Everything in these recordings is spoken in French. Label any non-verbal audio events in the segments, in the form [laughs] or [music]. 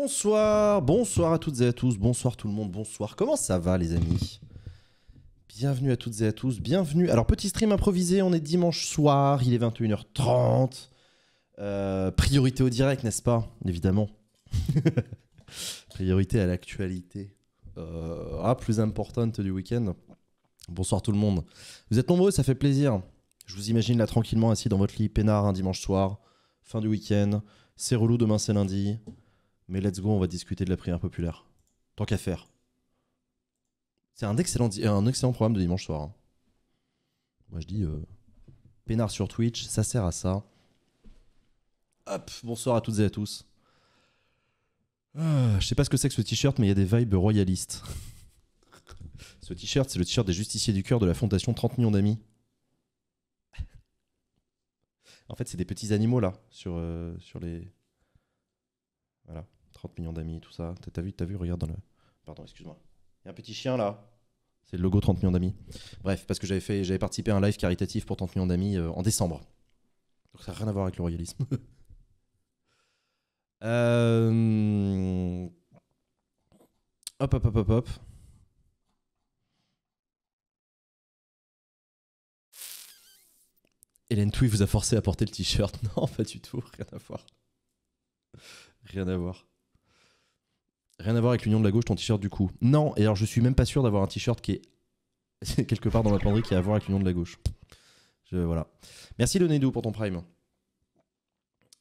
Bonsoir, bonsoir à toutes et à tous, bonsoir tout le monde, bonsoir. Comment ça va les amis Bienvenue à toutes et à tous, bienvenue. Alors petit stream improvisé, on est dimanche soir, il est 21h30. Euh, priorité au direct, n'est-ce pas Évidemment. [laughs] priorité à l'actualité. Euh, ah, plus importante du week-end. Bonsoir tout le monde. Vous êtes nombreux, ça fait plaisir. Je vous imagine là tranquillement assis dans votre lit, peinard, un dimanche soir, fin du week-end. C'est relou, demain c'est lundi mais let's go, on va discuter de la prière populaire. Tant qu'à faire. C'est un excellent, un excellent programme de dimanche soir. Hein. Moi, je dis euh, peinard sur Twitch, ça sert à ça. Hop, bonsoir à toutes et à tous. Ah, je sais pas ce que c'est que ce t-shirt, mais il y a des vibes royalistes. [laughs] ce t-shirt, c'est le t-shirt des justiciers du cœur de la fondation 30 millions d'amis. en fait, c'est des petits animaux là, sur, euh, sur les. Voilà. 30 millions d'amis, tout ça. T'as vu, t'as vu, regarde dans le. Pardon, excuse-moi. Il y a un petit chien là. C'est le logo 30 millions d'amis. Bref, parce que j'avais fait, j'avais participé à un live caritatif pour 30 millions d'amis en décembre. Donc ça n'a rien à voir avec le royalisme. Hop, hop, hop, hop, hop. Hélène Touy vous a forcé à porter le t-shirt. Non, pas du tout, rien à voir. Rien à voir. Rien à voir avec l'union de la gauche, ton t-shirt du coup. Non, et alors je suis même pas sûr d'avoir un t-shirt qui est [laughs] quelque part dans ma penderie qui a à voir avec l'union de la gauche. Je, voilà. Merci pour ton prime.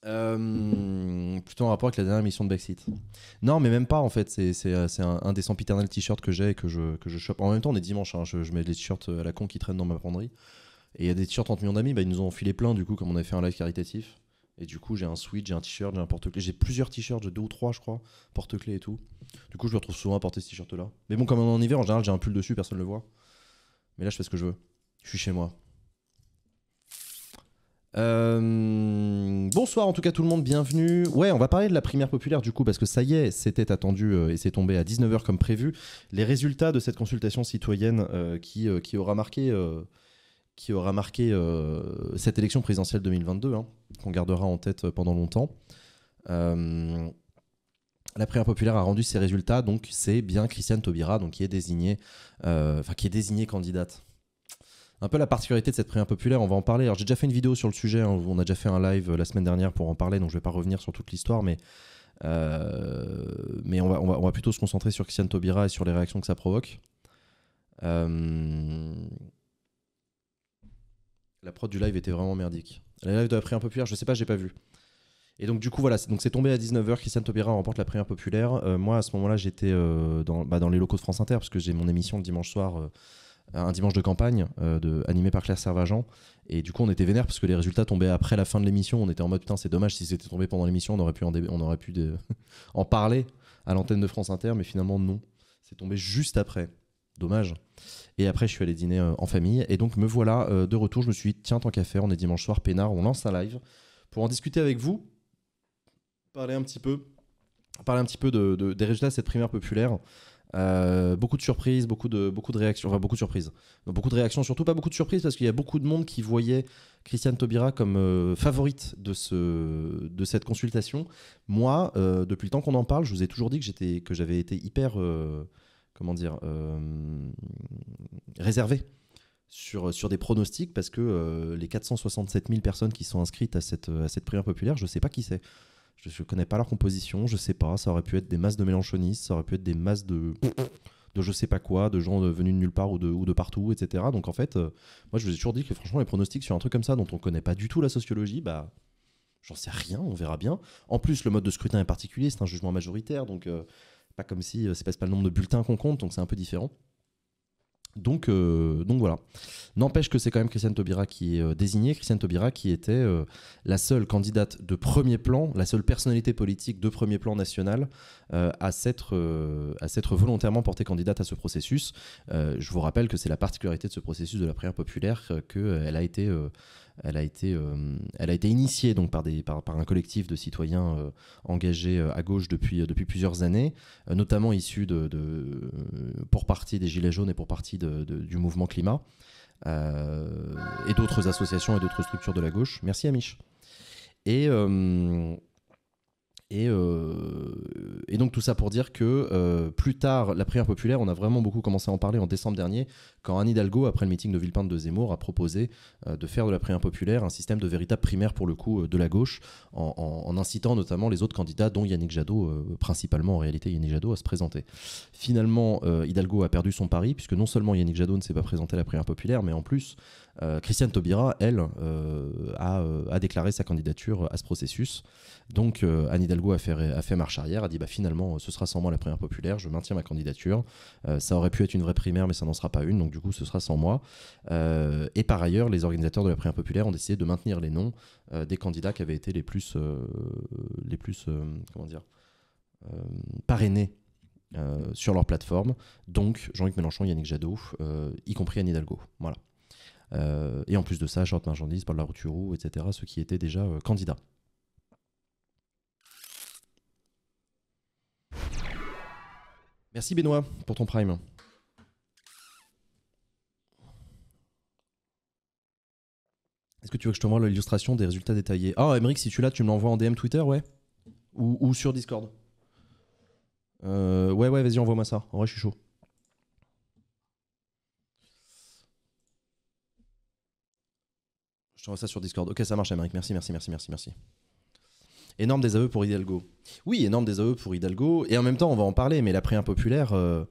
Euh, plutôt en rapport avec la dernière émission de Backseat. Non, mais même pas en fait. Euh, c'est un, un, des sempiternels t-shirts que j'ai et que je, que je chope. En même temps, on est dimanche. Hein. je, mets les t-shirts à la con qui traînent dans ma penderie. Et il y a des t-shirts entre millions d'amis. Bah, ils nous ont filé plein du coup, comme on a fait un live caritatif. Et du coup, j'ai un switch, j'ai un t-shirt, j'ai un porte-clés. J'ai plusieurs t-shirts, j'ai deux ou trois, je crois, porte-clés et tout. Du coup, je me retrouve souvent à porter ce t-shirt là. Mais bon, comme en hiver, en général, j'ai un pull dessus, personne ne le voit. Mais là, je fais ce que je veux. Je suis chez moi. Euh, bonsoir en tout cas tout le monde, bienvenue. Ouais, on va parler de la primaire populaire du coup parce que ça y est, c'était attendu euh, et c'est tombé à 19h comme prévu. Les résultats de cette consultation citoyenne euh, qui, qui aura marqué qui aura marqué euh, cette élection présidentielle 2022, hein, qu'on gardera en tête euh, pendant longtemps. Euh, la primaire populaire a rendu ses résultats, donc c'est bien Christiane Taubira donc, qui, est désignée, qui est candidate. Un peu la particularité de cette primaire populaire, on va en parler. Alors j'ai déjà fait une vidéo sur le sujet, hein, on a déjà fait un live la semaine dernière pour en parler, donc je ne vais pas revenir sur toute l'histoire, mais, mais on va, on, va, plutôt se concentrer sur Christiane Taubira et sur les réactions que ça provoque. Euh, la prod du live était vraiment merdique. La live de la prière populaire, je sais pas, j'ai pas vu. Et donc du coup voilà, donc c'est tombé à 19h, Christiane Taubira remporte la première populaire. Euh, moi à ce moment-là j'étais euh, bah, dans, les locaux de France Inter parce que j'ai mon émission le dimanche soir, euh, un dimanche de campagne, de, animé par Claire Servagent. Et du coup on était vénère parce que les résultats tombaient après la fin de l'émission. On était en mode putain c'est dommage si c'était tombé pendant l'émission, on aurait pu on aurait pu [laughs] en parler à l'antenne de France Inter, mais finalement non, c'est tombé juste après. Dommage. Et après, je suis allé dîner euh, en famille. Et donc, me voilà euh, de retour. Je me suis dit, tiens, tant qu'à faire, on est dimanche soir, peinard, on lance un live pour en discuter avec vous, parler un petit peu, parler un petit peu de, des résultats de cette primaire populaire. Euh, beaucoup de surprises, beaucoup de, beaucoup de réactions, enfin beaucoup de surprises, beaucoup de réactions, surtout pas beaucoup de surprises parce qu'il y a beaucoup de monde qui voyait Christiane Taubira comme favorite de, ce, de cette consultation. Moi, depuis le temps qu'on en parle, je vous ai toujours dit que, j'étais, que j'avais été hyper comment dire, euh, réservé sur, sur des pronostics parce que euh, les 467 000 personnes qui sont inscrites à cette, à cette primaire populaire, je ne sais pas qui c'est. Je ne connais pas leur composition, je ne sais pas. Ça aurait pu être des masses de mélanchonistes, ça aurait pu être des masses de de je sais pas quoi, de gens venus de nulle part ou de, ou de partout, etc. Donc en fait, euh, moi je vous ai toujours dit que franchement les pronostics sur un truc comme ça dont on ne connaît pas du tout la sociologie, bah j'en sais rien, on verra bien. En plus le mode de scrutin est particulier, c'est un jugement majoritaire, donc pas comme si euh, c'est pas, pas le nombre de bulletins qu'on compte, donc c'est un peu différent. Donc, euh, donc voilà. N'empêche que c'est quand même Christiane Taubira qui est euh, désignée, Christiane Taubira qui était la seule candidate de premier plan, la seule personnalité politique de premier plan national à s'être volontairement portée candidate à ce processus. je vous rappelle que c'est la particularité de ce processus de la prière populaire qu'elle a été elle a été, euh, elle a été initiée donc par, des, par, par un collectif de citoyens euh, engagés euh, à gauche depuis, depuis plusieurs années, notamment issus de, pour partie des Gilets jaunes et pour partie du mouvement climat et d'autres associations et d'autres structures de la gauche. Merci Amish. Et, euh, et, donc tout ça pour dire que euh, plus tard, la prière populaire, on a vraiment beaucoup commencé à en parler en décembre dernier, quand Anne Hidalgo, après le meeting de Villepinte de Zemmour, a proposé euh, de faire de la prière populaire un système de véritable primaire pour le coup de la gauche, en, en, incitant notamment les autres candidats, dont Yannick Jadot, principalement en réalité Yannick Jadot, à se présenter. Finalement, Hidalgo a perdu son pari, puisque non seulement Yannick Jadot ne s'est pas présenté à la prière populaire, mais en plus, euh, Christiane Taubira, elle, euh, euh, a, déclaré sa candidature à ce processus. Donc Anne Hidalgo a fait, marche arrière, a dit bah, finalement ce sera sans moi la primaire populaire, je maintiens ma candidature. ça aurait pu être une vraie primaire mais ça n'en sera pas une, donc du coup ce sera sans moi. et par ailleurs, les organisateurs de la primaire populaire ont décidé de maintenir les noms des candidats qui avaient été les plus, les plus comment dire, parrainés sur leur plateforme. Donc Jean-Luc Mélenchon, Yannick Jadot, y compris Anne Hidalgo. Voilà. Euh, et en plus de ça, Short la Paul ou etc., ceux qui étaient déjà euh, candidats. Merci Benoît pour ton prime. Est-ce que tu veux que je te l'illustration des résultats détaillés Ah, Emmerich, si tu l'as, tu me l'envoies en DM Twitter, ouais ou, sur Discord euh, Ouais, ouais, vas-y, envoie-moi ça. En vrai, je suis chaud. ça sur Discord. Ok, ça marche, Amérique. Merci, merci, merci, merci, merci. Énorme désaveu pour Hidalgo. Oui, énorme désaveu pour Hidalgo. Et en même temps, on va en parler, mais la impopulaire. populaire euh,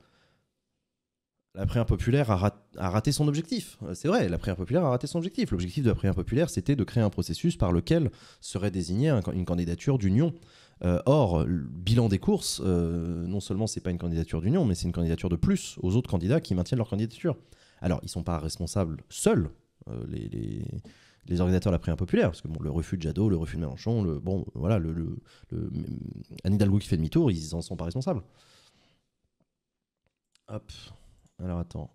La impopulaire a, raté son objectif. Euh, c'est vrai, la impopulaire a raté son objectif. L'objectif de la impopulaire, c'était de créer un processus par lequel serait désignée une candidature d'union. Euh, or, le bilan des courses, non seulement c'est pas une candidature d'union, mais c'est une candidature de plus aux autres candidats qui maintiennent leur candidature. Alors, ils sont pas responsables seuls, les, les organisateurs prière populaire, parce que bon, le refus de Jadot, le refus de Mélenchon, le, bon, voilà, le, le, qui fait demi-tour, ils en sont pas responsables. Hop. Alors attends.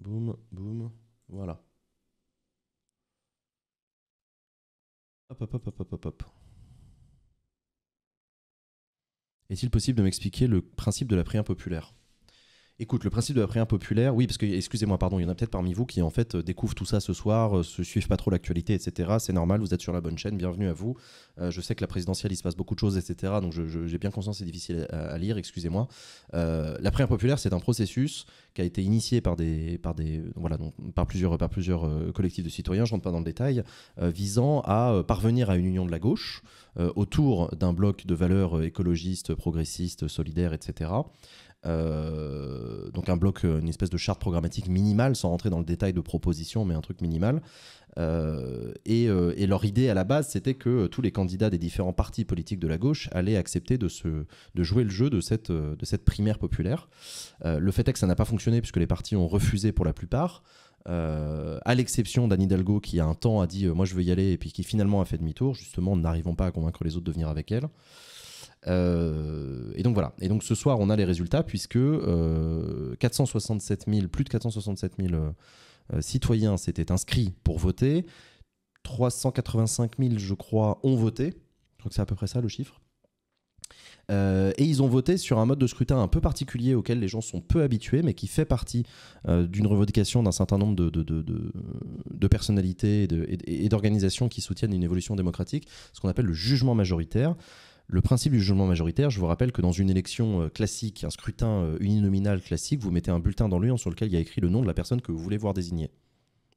Boum, boum. Voilà. Hop, hop, hop, hop, hop, hop, Est-il possible de m'expliquer le principe de la prière impopulaire Écoute, le principe de la prière populaire, oui, parce que, excusez-moi, pardon, il y en a peut-être parmi vous qui, en fait, découvrent tout ça ce soir, ne euh, se suivent pas trop l'actualité, etc. C'est normal, vous êtes sur la bonne chaîne, bienvenue à vous. Euh, je sais que la présidentielle, il se passe beaucoup de choses, etc. Donc, j'ai bien conscience, c'est difficile à, lire, excusez-moi. Euh, la prière populaire, c'est un processus qui a été initié par, des, par, des, voilà, donc, par plusieurs, par plusieurs collectifs de citoyens, je rentre pas dans le détail, visant à parvenir à une union de la gauche autour d'un bloc de valeurs écologistes, progressistes, solidaires, etc. Euh, donc un bloc, euh, une espèce de charte programmatique minimale, sans rentrer dans le détail de proposition mais un truc minimal. Euh, et, leur idée à la base, c'était que tous les candidats des différents partis politiques de la gauche allaient accepter de, jouer le jeu de cette, primaire populaire. le fait est que ça n'a pas fonctionné puisque les partis ont refusé pour la plupart. à l'exception d'Anne Hidalgo qui a un temps a dit moi je veux y aller et puis qui finalement a fait demi-tour, justement n'arrivant pas à convaincre les autres de venir avec elle. Euh, et donc voilà. Et donc ce soir, on a les résultats puisque 467 euh, 000, plus de 467 000 euh, citoyens s'étaient inscrits pour voter. 385 000, je crois, ont voté. Je crois que c'est à peu près ça le chiffre. et ils ont voté sur un mode de scrutin un peu particulier auquel les gens sont peu habitués, mais qui fait partie d'une revendication d'un certain nombre de, de, de personnalités et d'organisations qui soutiennent une évolution démocratique, ce qu'on appelle le jugement majoritaire. Le principe du jugement majoritaire, je vous rappelle que dans une élection euh, classique, un scrutin euh, uninominal classique, vous mettez un bulletin dans l'urne sur lequel il y a écrit le nom de la personne que vous voulez voir désignée.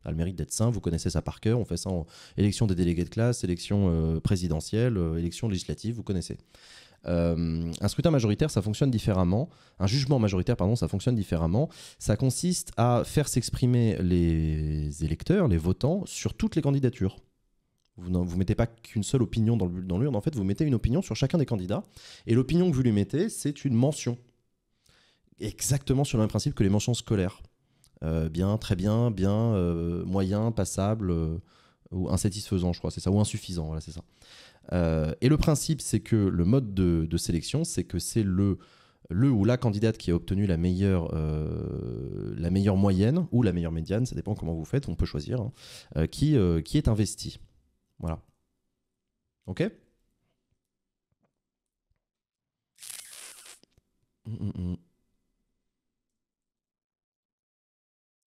le mérite d'être sain vous connaissez ça par cœur, on fait ça en élection des délégués de classe, élection euh, présidentielle, élection législative, vous connaissez. un scrutin majoritaire, ça fonctionne différemment. Un jugement majoritaire, pardon, ça fonctionne différemment. Ça consiste à faire s'exprimer les électeurs, les votants, sur toutes les candidatures. Vous ne mettez pas qu'une seule opinion dans l'urne, en fait, vous mettez une opinion sur chacun des candidats. Et l'opinion que vous lui mettez, c'est une mention. Exactement sur le même principe que les mentions scolaires. Euh, bien, très bien, bien, euh, moyen, passable, euh, ou insatisfaisant, je crois, c'est ça, ou insuffisant, voilà, c'est ça. et le principe, c'est que le mode de, sélection, c'est que c'est le, le ou la candidate qui a obtenu la meilleure, la meilleure moyenne ou la meilleure médiane, ça dépend comment vous faites, on peut choisir, hein, qui, qui est investi. Voilà. Ok hum, hum, hum.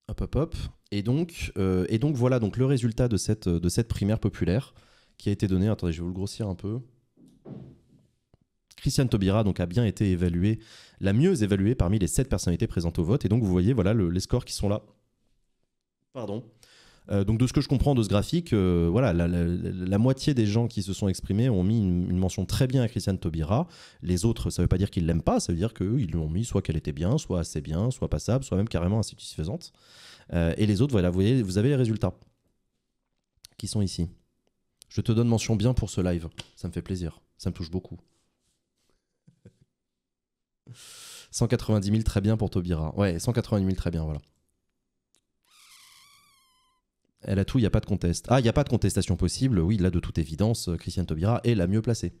Hop, hop, hop. Et donc, euh, et donc voilà donc le résultat de cette, de cette primaire populaire qui a été donnée. Attendez, je vais vous le grossir un peu. Christiane Taubira donc, a bien été évaluée, la mieux évaluée parmi les sept personnalités présentes au vote. Et donc, vous voyez, voilà les scores qui sont là. Pardon. Euh, donc de ce que je comprends de ce graphique, euh, voilà, la, moitié des gens qui se sont exprimés ont mis une, mention très bien à Christiane Taubira. Les autres, ça ne veut pas dire qu'ils l'aiment pas, ça veut dire qu'ils lui ont mis soit qu'elle était bien, soit assez bien, soit passable, soit même carrément insatisfaisante. Euh, et les autres, voilà, vous, avez les résultats qui sont ici. Je te donne mention bien pour ce live. Ça me fait plaisir. Ça me touche beaucoup. 190 000 très bien pour Taubira. Ouais, 190 000 très bien, voilà. Elle a tout, il n'y a pas de conteste. Ah, il n'y a pas de contestation possible. Oui, là, de toute évidence, euh, Christiane Taubira est la mieux placée.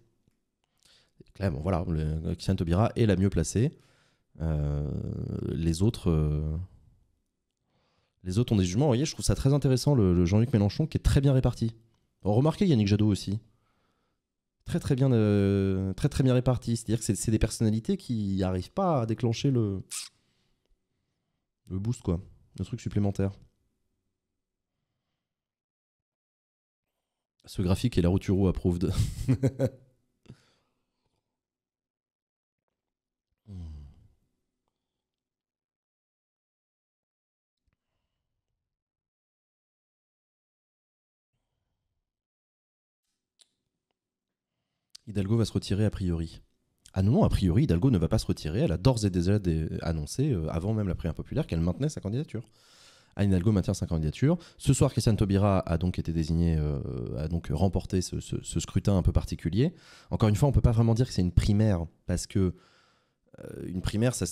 Clairement, voilà, le, euh, Christiane Taubira est la mieux placée. Euh, les autres. les autres ont des jugements. Vous voyez, je trouve ça très intéressant, le, Jean-Luc Mélenchon, qui est très bien réparti. Remarquez Yannick Jadot aussi. Très très bien, très, très bien réparti. C'est-à-dire que c'est des personnalités qui n'arrivent pas à déclencher le, le boost, quoi. Le truc supplémentaire. Ce graphique est la Roturo approved. Hmm. Hidalgo va se retirer a priori. Ah non, a priori, Hidalgo ne va pas se retirer. Elle a d'ores et déjà annoncé, euh, avant même la prière populaire, qu'elle maintenait sa candidature. Anne Hidalgo maintient sa candidature. Ce soir, Christiane Taubira a donc été désignée, euh, a donc remporté ce, scrutin un peu particulier. Encore une fois, on peut pas vraiment dire que c'est une primaire parce que euh, une primaire, ça,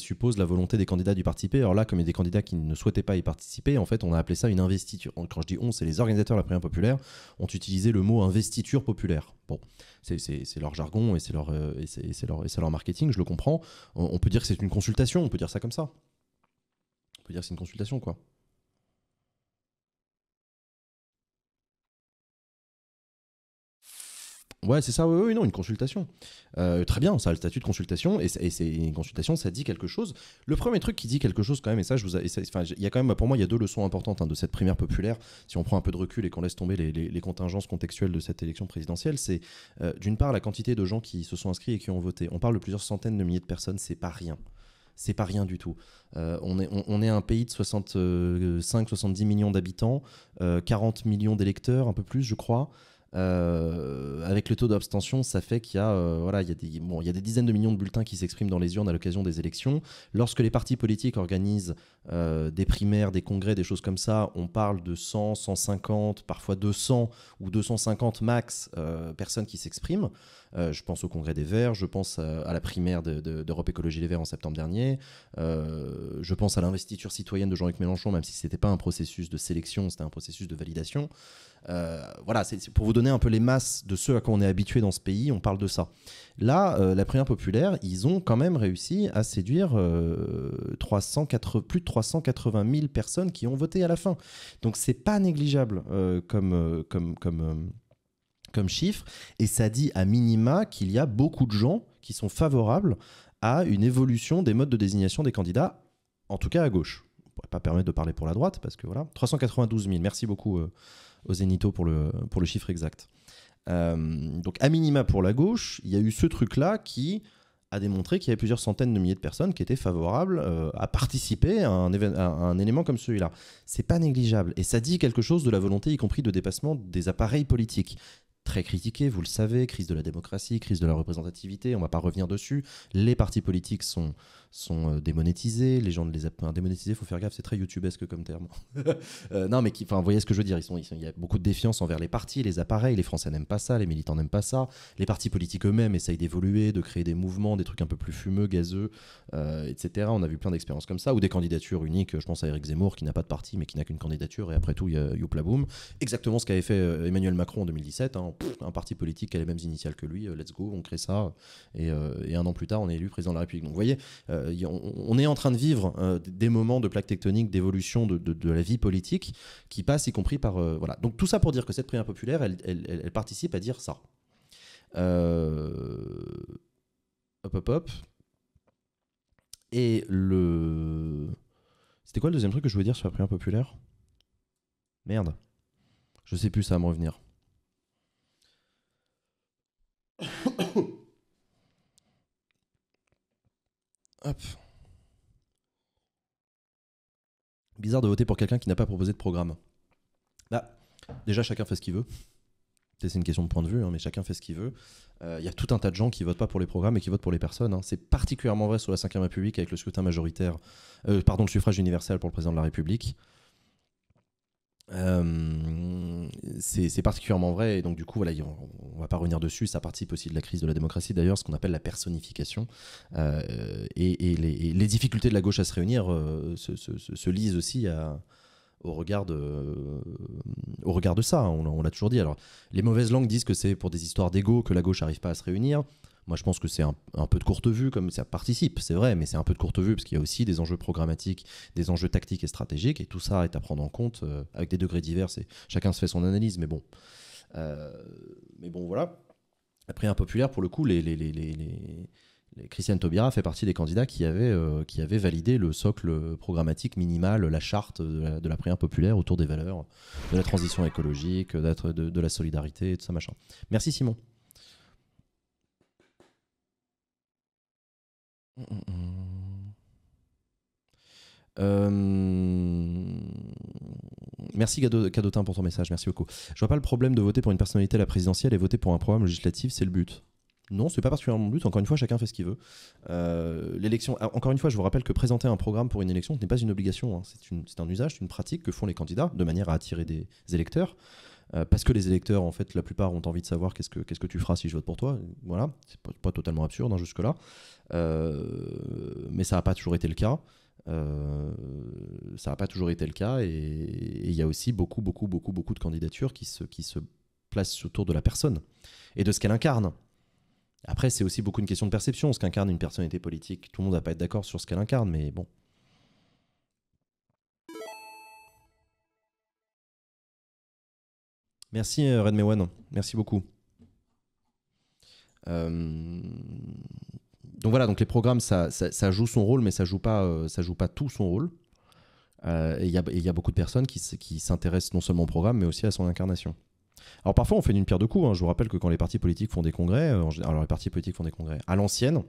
suppose la volonté des candidats d'y participer. Alors là, comme il y a des candidats qui ne souhaitaient pas y participer, en fait, on a appelé ça une investiture. Quand je dis on, c'est les organisateurs de la primaire populaire ont utilisé le mot investiture populaire. Bon, c'est leur jargon et c'est leur, euh, c'est leur, leur marketing, je le comprends. on peut dire que c'est une consultation, on peut dire ça comme ça on peut dire c'est une consultation, quoi. Ouais, c'est ça, oui, oui, non, une consultation. Euh, très bien, ça a le statut de consultation, et, c'est une consultation, ça dit quelque chose. Le premier truc qui dit quelque chose quand même, et ça, je vous il y quand même, pour moi, il y a deux leçons importantes hein, de cette primaire populaire, si on prend un peu de recul et qu'on laisse tomber les, contingences contextuelles de cette élection présidentielle, c'est euh, d'une part la quantité de gens qui se sont inscrits et qui ont voté. On parle de plusieurs centaines de milliers de personnes, c'est pas rien c'est pas rien du tout. Euh, on, est, un pays de 65-70 millions d'habitants, 40 euh, millions d'électeurs, un peu plus, je crois. Euh, avec le taux d'abstention, ça fait qu'il y, a, voilà, il y, des, il y a des dizaines de millions de bulletins qui s'expriment dans les urnes à l'occasion des élections. Lorsque les partis politiques organisent des primaires, des congrès, des choses comme ça, on parle de 100, 150, parfois 200 ou 250 max personnes qui s'expriment. Euh, je pense au Congrès des Verts, je pense euh, à, la primaire d'Europe de, Écologie Les Verts en septembre dernier, euh, je pense à l'investiture citoyenne de Jean-Luc Mélenchon, même si ce n'était pas un processus de sélection, c'était un processus de validation. voilà, c'est pour vous donner un peu les masses de ceux à quoi on est habitué dans ce pays, on parle de ça. Là, la primaire populaire, ils ont quand même réussi à séduire plus de 380 000 personnes qui ont voté à la fin. Donc c'est pas négligeable comme, comme, comme comme chiffre, et ça dit à minima qu'il y a beaucoup de gens qui sont favorables à une évolution des modes de désignation des candidats, en tout cas à gauche. On ne pourrait pas permettre de parler pour la droite, parce que voilà, 392 000, merci beaucoup euh, aux Zénito pour le, pour le chiffre exact. Euh, donc à minima pour la gauche, il y a eu ce truc-là qui a démontré qu'il y avait plusieurs centaines de milliers de personnes qui étaient favorables euh, à participer à un, à un élément comme celui-là. C'est pas négligeable et ça dit quelque chose de la volonté, y compris de dépassement des appareils politiques très critiqué, vous le savez, crise de la démocratie, crise de la représentativité, on ne va pas revenir dessus. Les partis politiques sont, sont euh, démonétisés, les gens ne les appellent démonétisés, il faut faire gaffe, c'est très youtube-esque comme terme. [laughs] Euh, non, mais qui, vous voyez ce que je veux dire, ils sont, il y a beaucoup de défiance envers les partis, les appareils, les Français n'aiment pas ça, les militants n'aiment pas ça, les partis politiques eux-mêmes essayent d'évoluer, de créer des mouvements, des trucs un peu plus fumeux, gazeux, euh, etc. On a vu plein d'expériences comme ça, ou des candidatures uniques, je pense à Eric Zemmour qui n'a pas de parti mais qui n'a qu'une candidature et après tout, il y a Youpla Boom. Exactement ce qu'avait fait Emmanuel Macron en 2017, hein, un parti politique qui a les mêmes initiales que lui, euh, let's go, on crée ça. Euh, euh, et, un an plus tard, on est élu président de la République. Donc vous voyez, on, est en train de vivre des moments de plaque tectonique, d'évolution de, la vie politique qui passe, y compris par. voilà. Donc tout ça pour dire que cette primaire populaire, elle, participe à dire ça. Hop, hop, hop. Et le. C'était quoi le deuxième truc que je voulais dire sur la primaire populaire Merde. Je sais plus, ça va me revenir. [coughs] Bizarre de voter pour quelqu'un qui n'a pas proposé de programme. Bah, déjà, chacun fait ce qu'il veut. C'est une question de point de vue, hein, mais chacun fait ce qu'il veut. Il euh, y a tout un tas de gens qui votent pas pour les programmes et qui votent pour les personnes. Hein. C'est particulièrement vrai sur la 5ème République avec le scrutin majoritaire, euh, pardon, le suffrage universel pour le président de la République. Euh, c'est particulièrement vrai, et donc du coup, voilà, on, ne va pas revenir dessus. Ça participe aussi de la crise de la démocratie, d'ailleurs, ce qu'on appelle la personnification. Euh, et, les, difficultés de la gauche à se réunir euh, se, lisent aussi à, au, regard de, au regard de ça. On, l'a toujours dit. Alors, les mauvaises langues disent que c'est pour des histoires d'ego que la gauche n'arrive pas à se réunir. Moi, je pense que c'est un, peu de courte vue, comme ça participe, c'est vrai, mais c'est un peu de courte vue parce qu'il y a aussi des enjeux programmatiques, des enjeux tactiques et stratégiques, et tout ça est à prendre en compte euh, avec des degrés divers. Et chacun se fait son analyse, mais bon. Euh, mais bon, voilà. Après, impopulaire, pour le coup, les, les, les, les Christiane Taubira fait partie des candidats qui avaient, euh, qui avaient validé le socle programmatique minimal, la charte de la, de populaire autour des valeurs, de la transition écologique, de, de, la solidarité, et tout ça, machin. Merci Simon. Mm, mm, mm. Euh, merci Cadotin pour ton message, merci beaucoup. Je vois pas le problème de voter pour une personnalité à la présidentielle et voter pour un programme législatif, c'est le but. Non, c'est pas particulièrement mon but. Encore une fois, chacun fait ce qu'il veut. Euh, l'élection. Encore une fois, je vous rappelle que présenter un programme pour une élection, ce n'est pas une obligation. Hein. C'est, c'est un usage, c'est une pratique que font les candidats de manière à attirer des électeurs. Euh, parce que les électeurs, en fait, la plupart ont envie de savoir qu'est-ce que, qu'est-ce que tu feras si je vote pour toi. Voilà, c'est pas, pas totalement absurde hein, jusque-là. Euh, mais ça n'a pas toujours été le cas. Euh, ça n'a pas toujours été le cas. Et il y a aussi beaucoup, beaucoup, beaucoup, beaucoup de candidatures qui se, qui se placent autour de la personne et de ce qu'elle incarne. Après, c'est aussi beaucoup une question de perception, ce qu'incarne une personnalité politique. Tout le monde va pas être d'accord sur ce qu'elle incarne, mais bon. Merci euh, Red merci beaucoup. Euh, donc voilà, donc les programmes, ça, joue son rôle, mais ça joue pas, euh, ça joue pas tout son rôle. et il y, a beaucoup de personnes qui, s'intéressent non seulement au programme, mais aussi à son incarnation. Alors parfois, on fait d'une pierre deux coups. Hein. Je vous rappelle que quand les partis politiques font des congrès, alors les partis politiques font des congrès à l'ancienne,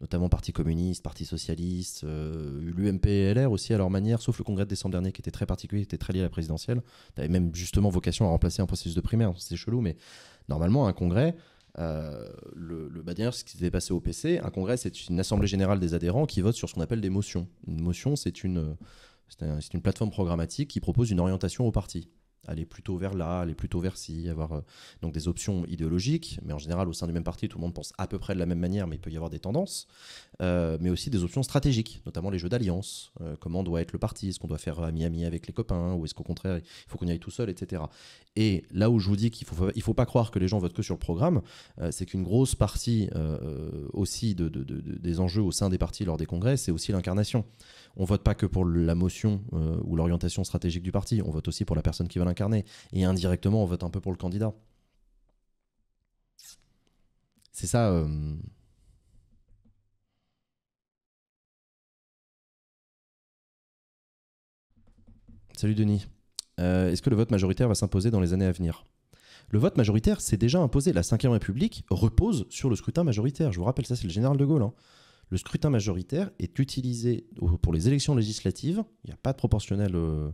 notamment Parti communiste, Parti socialiste, euh, l'UMP et LR aussi à leur manière, sauf le congrès de décembre dernier qui était très particulier, qui était très lié à la présidentielle. Tu avais même justement vocation à remplacer un processus de primaire, c'est chelou, mais normalement, un congrès, euh, le, le bah, d'ailleurs, ce qui s'est passé au PC, un congrès, c'est une assemblée générale des adhérents qui vote sur ce qu'on appelle des motions. Une motion, c'est une, euh, une plateforme programmatique qui propose une orientation au parti aller plutôt vers là, aller plutôt vers ci, avoir euh, donc des options idéologiques, mais en général au sein du même parti, tout le monde pense à peu près de la même manière, mais il peut y avoir des tendances, euh, mais aussi des options stratégiques, notamment les jeux d'alliance, euh, comment doit être le parti, est-ce qu'on doit faire ami-ami avec les copains, ou est-ce qu'au contraire il faut qu'on y aille tout seul, etc. Et là où je vous dis qu'il ne faut, il faut pas croire que les gens votent que sur le programme, c'est qu'une grosse partie aussi des enjeux au sein des partis lors des congrès, c'est aussi l'incarnation on vote pas que pour la motion euh, ou l'orientation stratégique du parti, on vote aussi pour la personne qui va l'incarner. Et indirectement, on vote un peu pour le candidat. C'est ça. Euh, Salut Denis. Euh, est-ce que le vote majoritaire va s'imposer dans les années à venir le vote majoritaire c'est déjà imposé. La 5 République repose sur le scrutin majoritaire. Je vous rappelle, ça, c'est le général de Gaulle. Hein. Le scrutin majoritaire est utilisé pour les élections législatives. Il n'y a pas de proportionnel euh,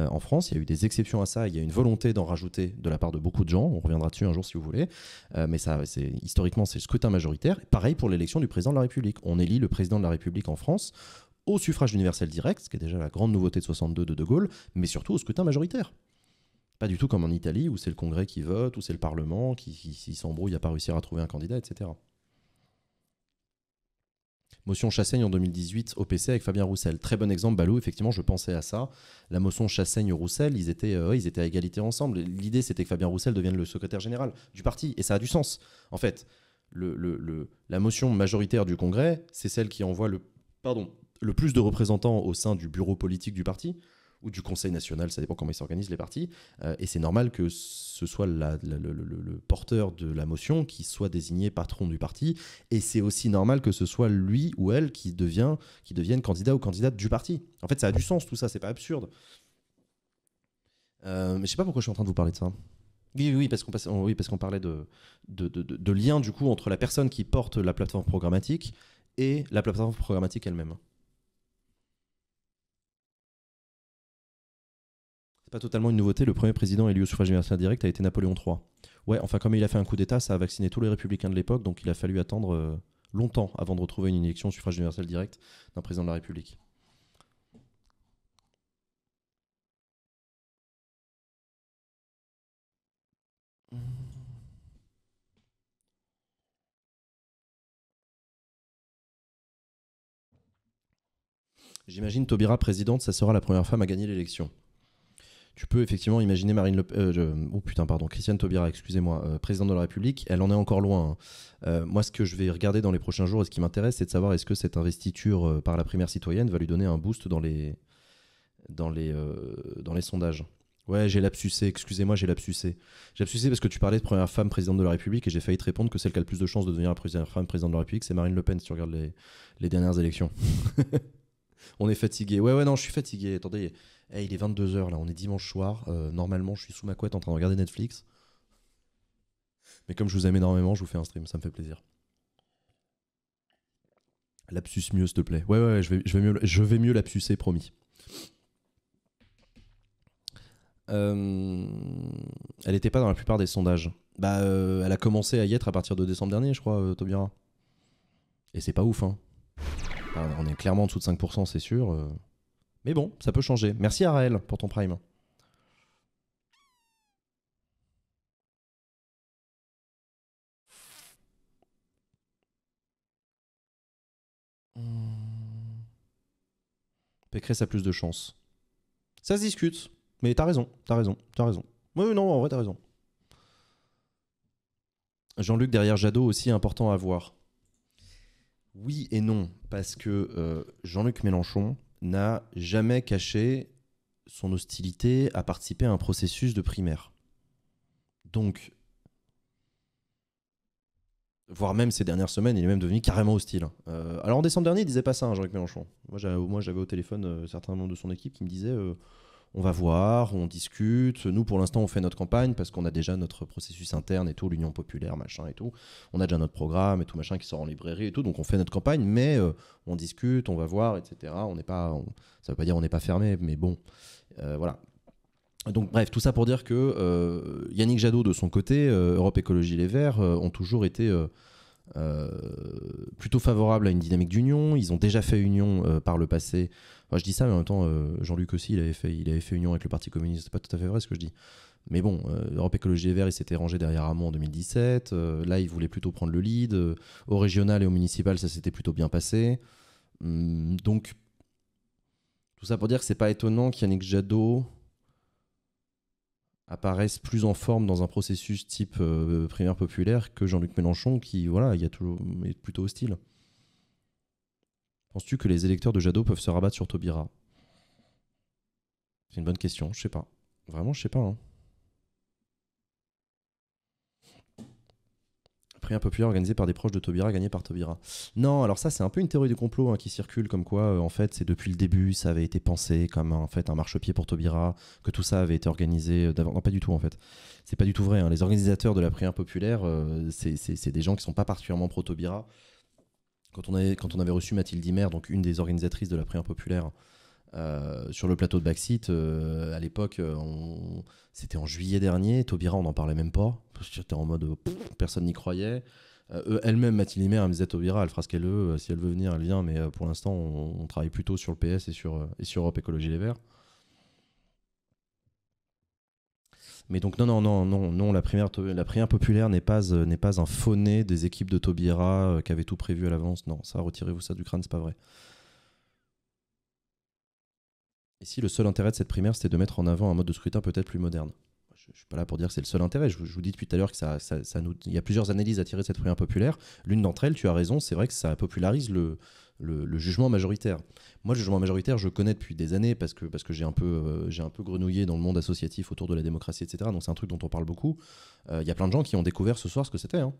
euh, en France. Il y a eu des exceptions à ça. Il y a une volonté d'en rajouter de la part de beaucoup de gens. On reviendra dessus un jour si vous voulez. Euh, mais ça, c'est historiquement, c'est le scrutin majoritaire. Pareil pour l'élection du président de la République. On élit le président de la République en France au suffrage universel direct, ce qui est déjà la grande nouveauté de 62 de De Gaulle, mais surtout au scrutin majoritaire. Pas du tout comme en Italie où c'est le Congrès qui vote, où c'est le Parlement qui, s'embrouille à pas réussir à trouver un candidat, etc motion Chassaigne en 2018 au PC avec Fabien Roussel. Très bon exemple, Balou, effectivement, je pensais à ça. La motion Chassaigne-Roussel, ils, étaient, euh, ils étaient à égalité ensemble. L'idée, c'était que Fabien Roussel devienne le secrétaire général du parti, et ça a du sens. En fait, la motion majoritaire du Congrès, c'est celle qui envoie le, pardon, le plus de représentants au sein du bureau politique du parti ou du Conseil national, ça dépend comment ils s'organisent les partis. Euh, et c'est normal que ce soit le, porteur de la motion qui soit désigné patron du parti. Et c'est aussi normal que ce soit lui ou elle qui, devient, qui devienne candidat ou candidate du parti. En fait, ça a du sens tout ça, c'est pas absurde. Euh, mais je sais pas pourquoi je suis en train de vous parler de ça. Oui, oui, parce qu'on oui, parlait de, de, de, de, lien du coup entre la personne qui porte la plateforme programmatique et la plateforme programmatique elle-même. pas totalement une nouveauté. Le premier président élu au suffrage universel direct a été Napoléon III. Ouais, enfin, comme il a fait un coup d'État, ça a vacciné tous les républicains de l'époque, donc il a fallu attendre euh, longtemps avant de retrouver une élection au suffrage universel direct d'un président de la République. J'imagine Taubira présidente, ça sera la première femme à gagner l'élection tu peux effectivement imaginer Marine Le Pen, euh, oh putain pardon, Christiane Taubira, excusez-moi, euh, présidente de la République, elle en est encore loin. Hein. Euh, moi, ce que je vais regarder dans les prochains jours et ce qui m'intéresse, c'est de savoir est-ce que cette investiture par la primaire citoyenne va lui donner un boost dans les dans les dans les sondages. Ouais, j'ai lapsusé, excusez-moi, j'ai lapsusé. J'ai lapsusé parce que tu parlais de première femme présidente de la République et j'ai failli te répondre que celle qui a le plus de chances de devenir la première femme présidente de la République, c'est Marine Le Pen si tu regardes les, les dernières élections. [laughs] on est fatigué. Ouais, ouais, non, je suis fatigué. Attendez, il est 22h là, on est dimanche soir. Euh, normalement, je suis sous ma couette en train de regarder Netflix. Mais comme je vous aime énormément, je vous fais un stream, ça me fait plaisir. Lapsus mieux, s'il te plaît. Ouais, ouais, je, vais, je, vais mieux, je vais mieux promis. Euh, elle n'était pas dans la plupart des sondages. Bah, euh, elle a commencé à y être à partir de décembre dernier, je crois, euh, Et c'est pas ouf, hein. Ah, on est clairement en dessous de 5%, c'est sûr. Euh. Mais bon, ça peut changer. Merci à pour ton prime. Hmm. Pécresse a plus de chance. Ça se discute. Mais t'as raison, t'as raison, t'as raison. Oui, non, en vrai, t'as raison. Jean-Luc derrière Jadot aussi, important à voir. Oui et non, parce que euh, Jean-Luc Mélenchon n'a jamais caché son hostilité à participer à un processus de primaire. Donc, voire même ces dernières semaines, il est même devenu carrément hostile. Hein. Euh, alors en décembre dernier, il disait pas ça, hein, Jean-Luc Mélenchon. Moi, j'avais au téléphone euh, certains membres de son équipe qui me disaient on va voir, on discute. Nous, pour l'instant, on fait notre campagne parce qu'on a déjà notre processus interne et tout, l'Union populaire, machin et tout. On a déjà notre programme et tout, machin qui sort en librairie et tout. Donc, on fait notre campagne, mais euh, on discute, on va voir, etc. On n'est pas, ça veut pas dire on n'est pas fermé, mais bon, euh, voilà. Donc bref, tout ça pour dire que euh, Yannick Jadot, de son côté, Europe Écologie Les Verts, ont toujours été plutôt favorables à une dynamique d'union. Ils ont déjà fait union par le passé je dis ça, mais en même temps, euh, Jean-Luc aussi, il avait, fait, il avait fait union avec le Parti communiste. C'est pas tout à fait vrai ce que je dis. Mais bon, euh, Europe Écologie et Vert, il s'était rangé derrière Hamon en 2017. Euh, là, il voulait plutôt prendre le lead. au régional et au municipal, ça s'était plutôt bien passé. Hum, donc, tout ça pour dire que c'est pas étonnant qu'Yannick Jadot apparaisse plus en forme dans un processus type primaire populaire que Jean-Luc Mélenchon, qui, voilà, il toujours, est plutôt hostile. Penses-tu que les électeurs de Jadot peuvent se rabattre sur Taubira C'est une bonne question, je sais pas. Vraiment, je sais pas. Hein. Prix impopulaire organisé par des proches de Taubira, gagné par Taubira. Non, alors ça, c'est un peu une théorie du complot hein, qui circule, comme quoi, euh, en fait, c'est depuis le début, ça avait été pensé comme en fait un marchepied pour Taubira, que tout ça avait été organisé euh, d'avant. Non, pas du tout, en fait. C'est pas du tout vrai. Hein. Les organisateurs de la Prière impopulaire, euh, c'est des gens qui sont pas particulièrement pro-Taubira quand on, avait, reçu Mathilde Imer, donc une des organisatrices de la prière populaire, euh, sur le plateau de Baxit, euh, à l'époque, euh, c'était en juillet dernier. Taubira, on n'en parlait même pas. parce que J'étais en mode personne n'y croyait. elle-même, Mathilde Imer, elle me disait Taubira, elle fera ce qu'elle veut. si elle veut venir, elle vient. Mais pour l'instant, on, travaille plutôt sur le PS et sur, et sur Europe Écologie Les Verts. Mais donc non, non, non, non, non, la primaire la populaire n'est pas, euh, n'est pas un fauné des équipes de Taubira euh, qui avait tout prévu à l'avance. Non, ça, retirez-vous ça du crâne, c'est pas vrai. Et si le seul intérêt de cette primaire, c'était de mettre en avant un mode de scrutin peut-être plus moderne. Je ne suis pas là pour dire que c'est le seul intérêt. Je, vous dis depuis tout à l'heure que ça, il y a plusieurs analyses à tirer de cette primaire populaire. L'une d'entre elles, tu as raison, c'est vrai que ça popularise le, le, jugement majoritaire. Moi, le jugement majoritaire, je connais depuis des années parce que, parce que j'ai un, peu, euh, un peu grenouillé dans le monde associatif autour de la démocratie, etc. Donc c'est un truc dont on parle beaucoup. Il euh, y a plein de gens qui ont découvert ce soir ce que c'était. Hein.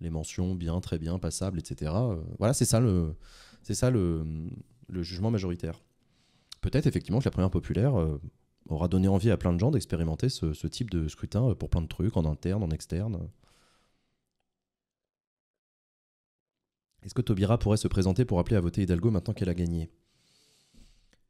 Les mentions, bien, très bien, passable, etc. Euh, voilà, c'est ça, le, c'est ça le, jugement majoritaire. Peut-être effectivement que la première populaire aura donné envie à plein de gens d'expérimenter ce, type de scrutin pour plein de trucs, en interne, en externe. Est-ce que Taubira pourrait se présenter pour appeler à voter Hidalgo maintenant qu'elle a gagné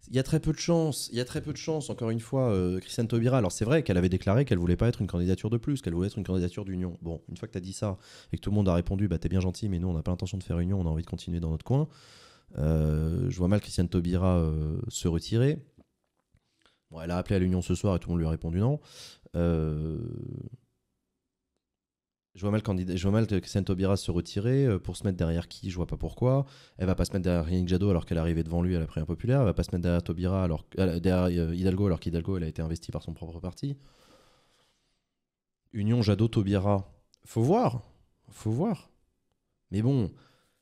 il y a très peu de chances, il y a très peu de chances, encore une fois, euh, Christiane Taubira. Alors c'est vrai qu'elle avait déclaré qu'elle voulait pas être une candidature de plus, qu'elle voulait être une candidature d'union. Bon, une fois que tu as dit ça et que tout le monde a répondu, bah t'es bien gentil, mais nous on n'a pas l'intention de faire union, on a envie de continuer dans notre coin. Euh, je vois mal Christiane Taubira euh, se retirer. Bon, elle a appelé à l'union ce soir et tout le monde lui a répondu non. Je vois mal, candidat, Christiane Taubira se retirer euh, pour se mettre derrière qui, je vois pas pourquoi. Elle va pas se mettre derrière Yannick Jadot alors qu'elle arrivait devant lui à la prière populaire. Elle va pas se mettre derrière Taubira alors euh, derrière euh, Hidalgo alors qu'Hidalgo elle a été investie par son propre parti. Union Jadot Taubira, faut voir, faut voir. Mais bon,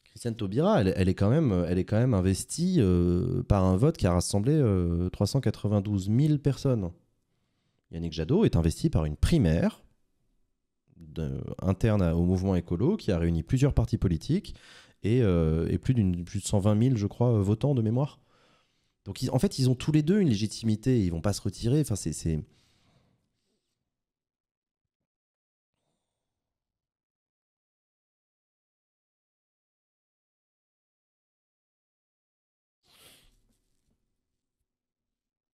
Christiane Taubira, elle, est quand même, elle est quand même investie par un vote qui a rassemblé 392 000 personnes. Yannick Jadot est investi par une primaire interne au mouvement écolo qui a réuni plusieurs partis politiques et, euh, et plus, de 120 000, je crois, votants de mémoire. Donc en fait, ils ont tous les deux une légitimité, ils vont pas se retirer. Enfin, c'est...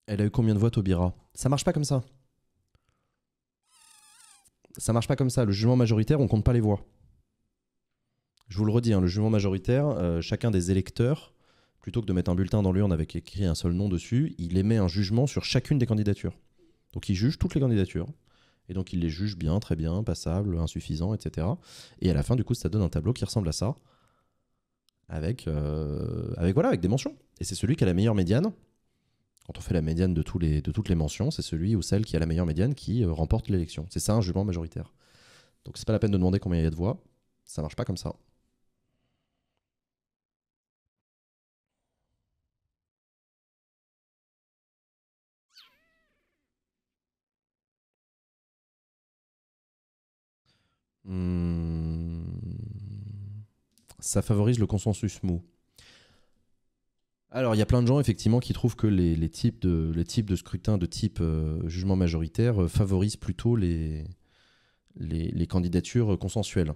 Elle a eu combien de voix, Taubira Ça marche pas comme ça ça marche pas comme ça. Le jugement majoritaire, on compte pas les voix. Je vous le redis, hein, le jugement majoritaire, euh, chacun des électeurs, plutôt que de mettre un bulletin dans l'urne avec écrit un seul nom dessus, il émet un jugement sur chacune des candidatures. Donc il juge toutes les candidatures. Et donc il les juge bien, très bien, passable, insuffisant, etc. Et à la fin, du coup, ça donne un tableau qui ressemble à ça, avec, euh, avec, voilà, avec des mentions. Et c'est celui qui a la meilleure médiane quand on fait la médiane de, tous les, de toutes les mentions, c'est celui ou celle qui a la meilleure médiane qui euh, remporte l'élection. C'est ça un jugement majoritaire. Donc c'est pas la peine de demander combien il y a de voix, ça marche pas comme ça. Hmm. Ça favorise le consensus mou. Alors, il y a plein de gens, effectivement, qui trouvent que les, types, de, de scrutin de type euh, jugement majoritaire euh, favorisent plutôt les, candidatures consensuelles.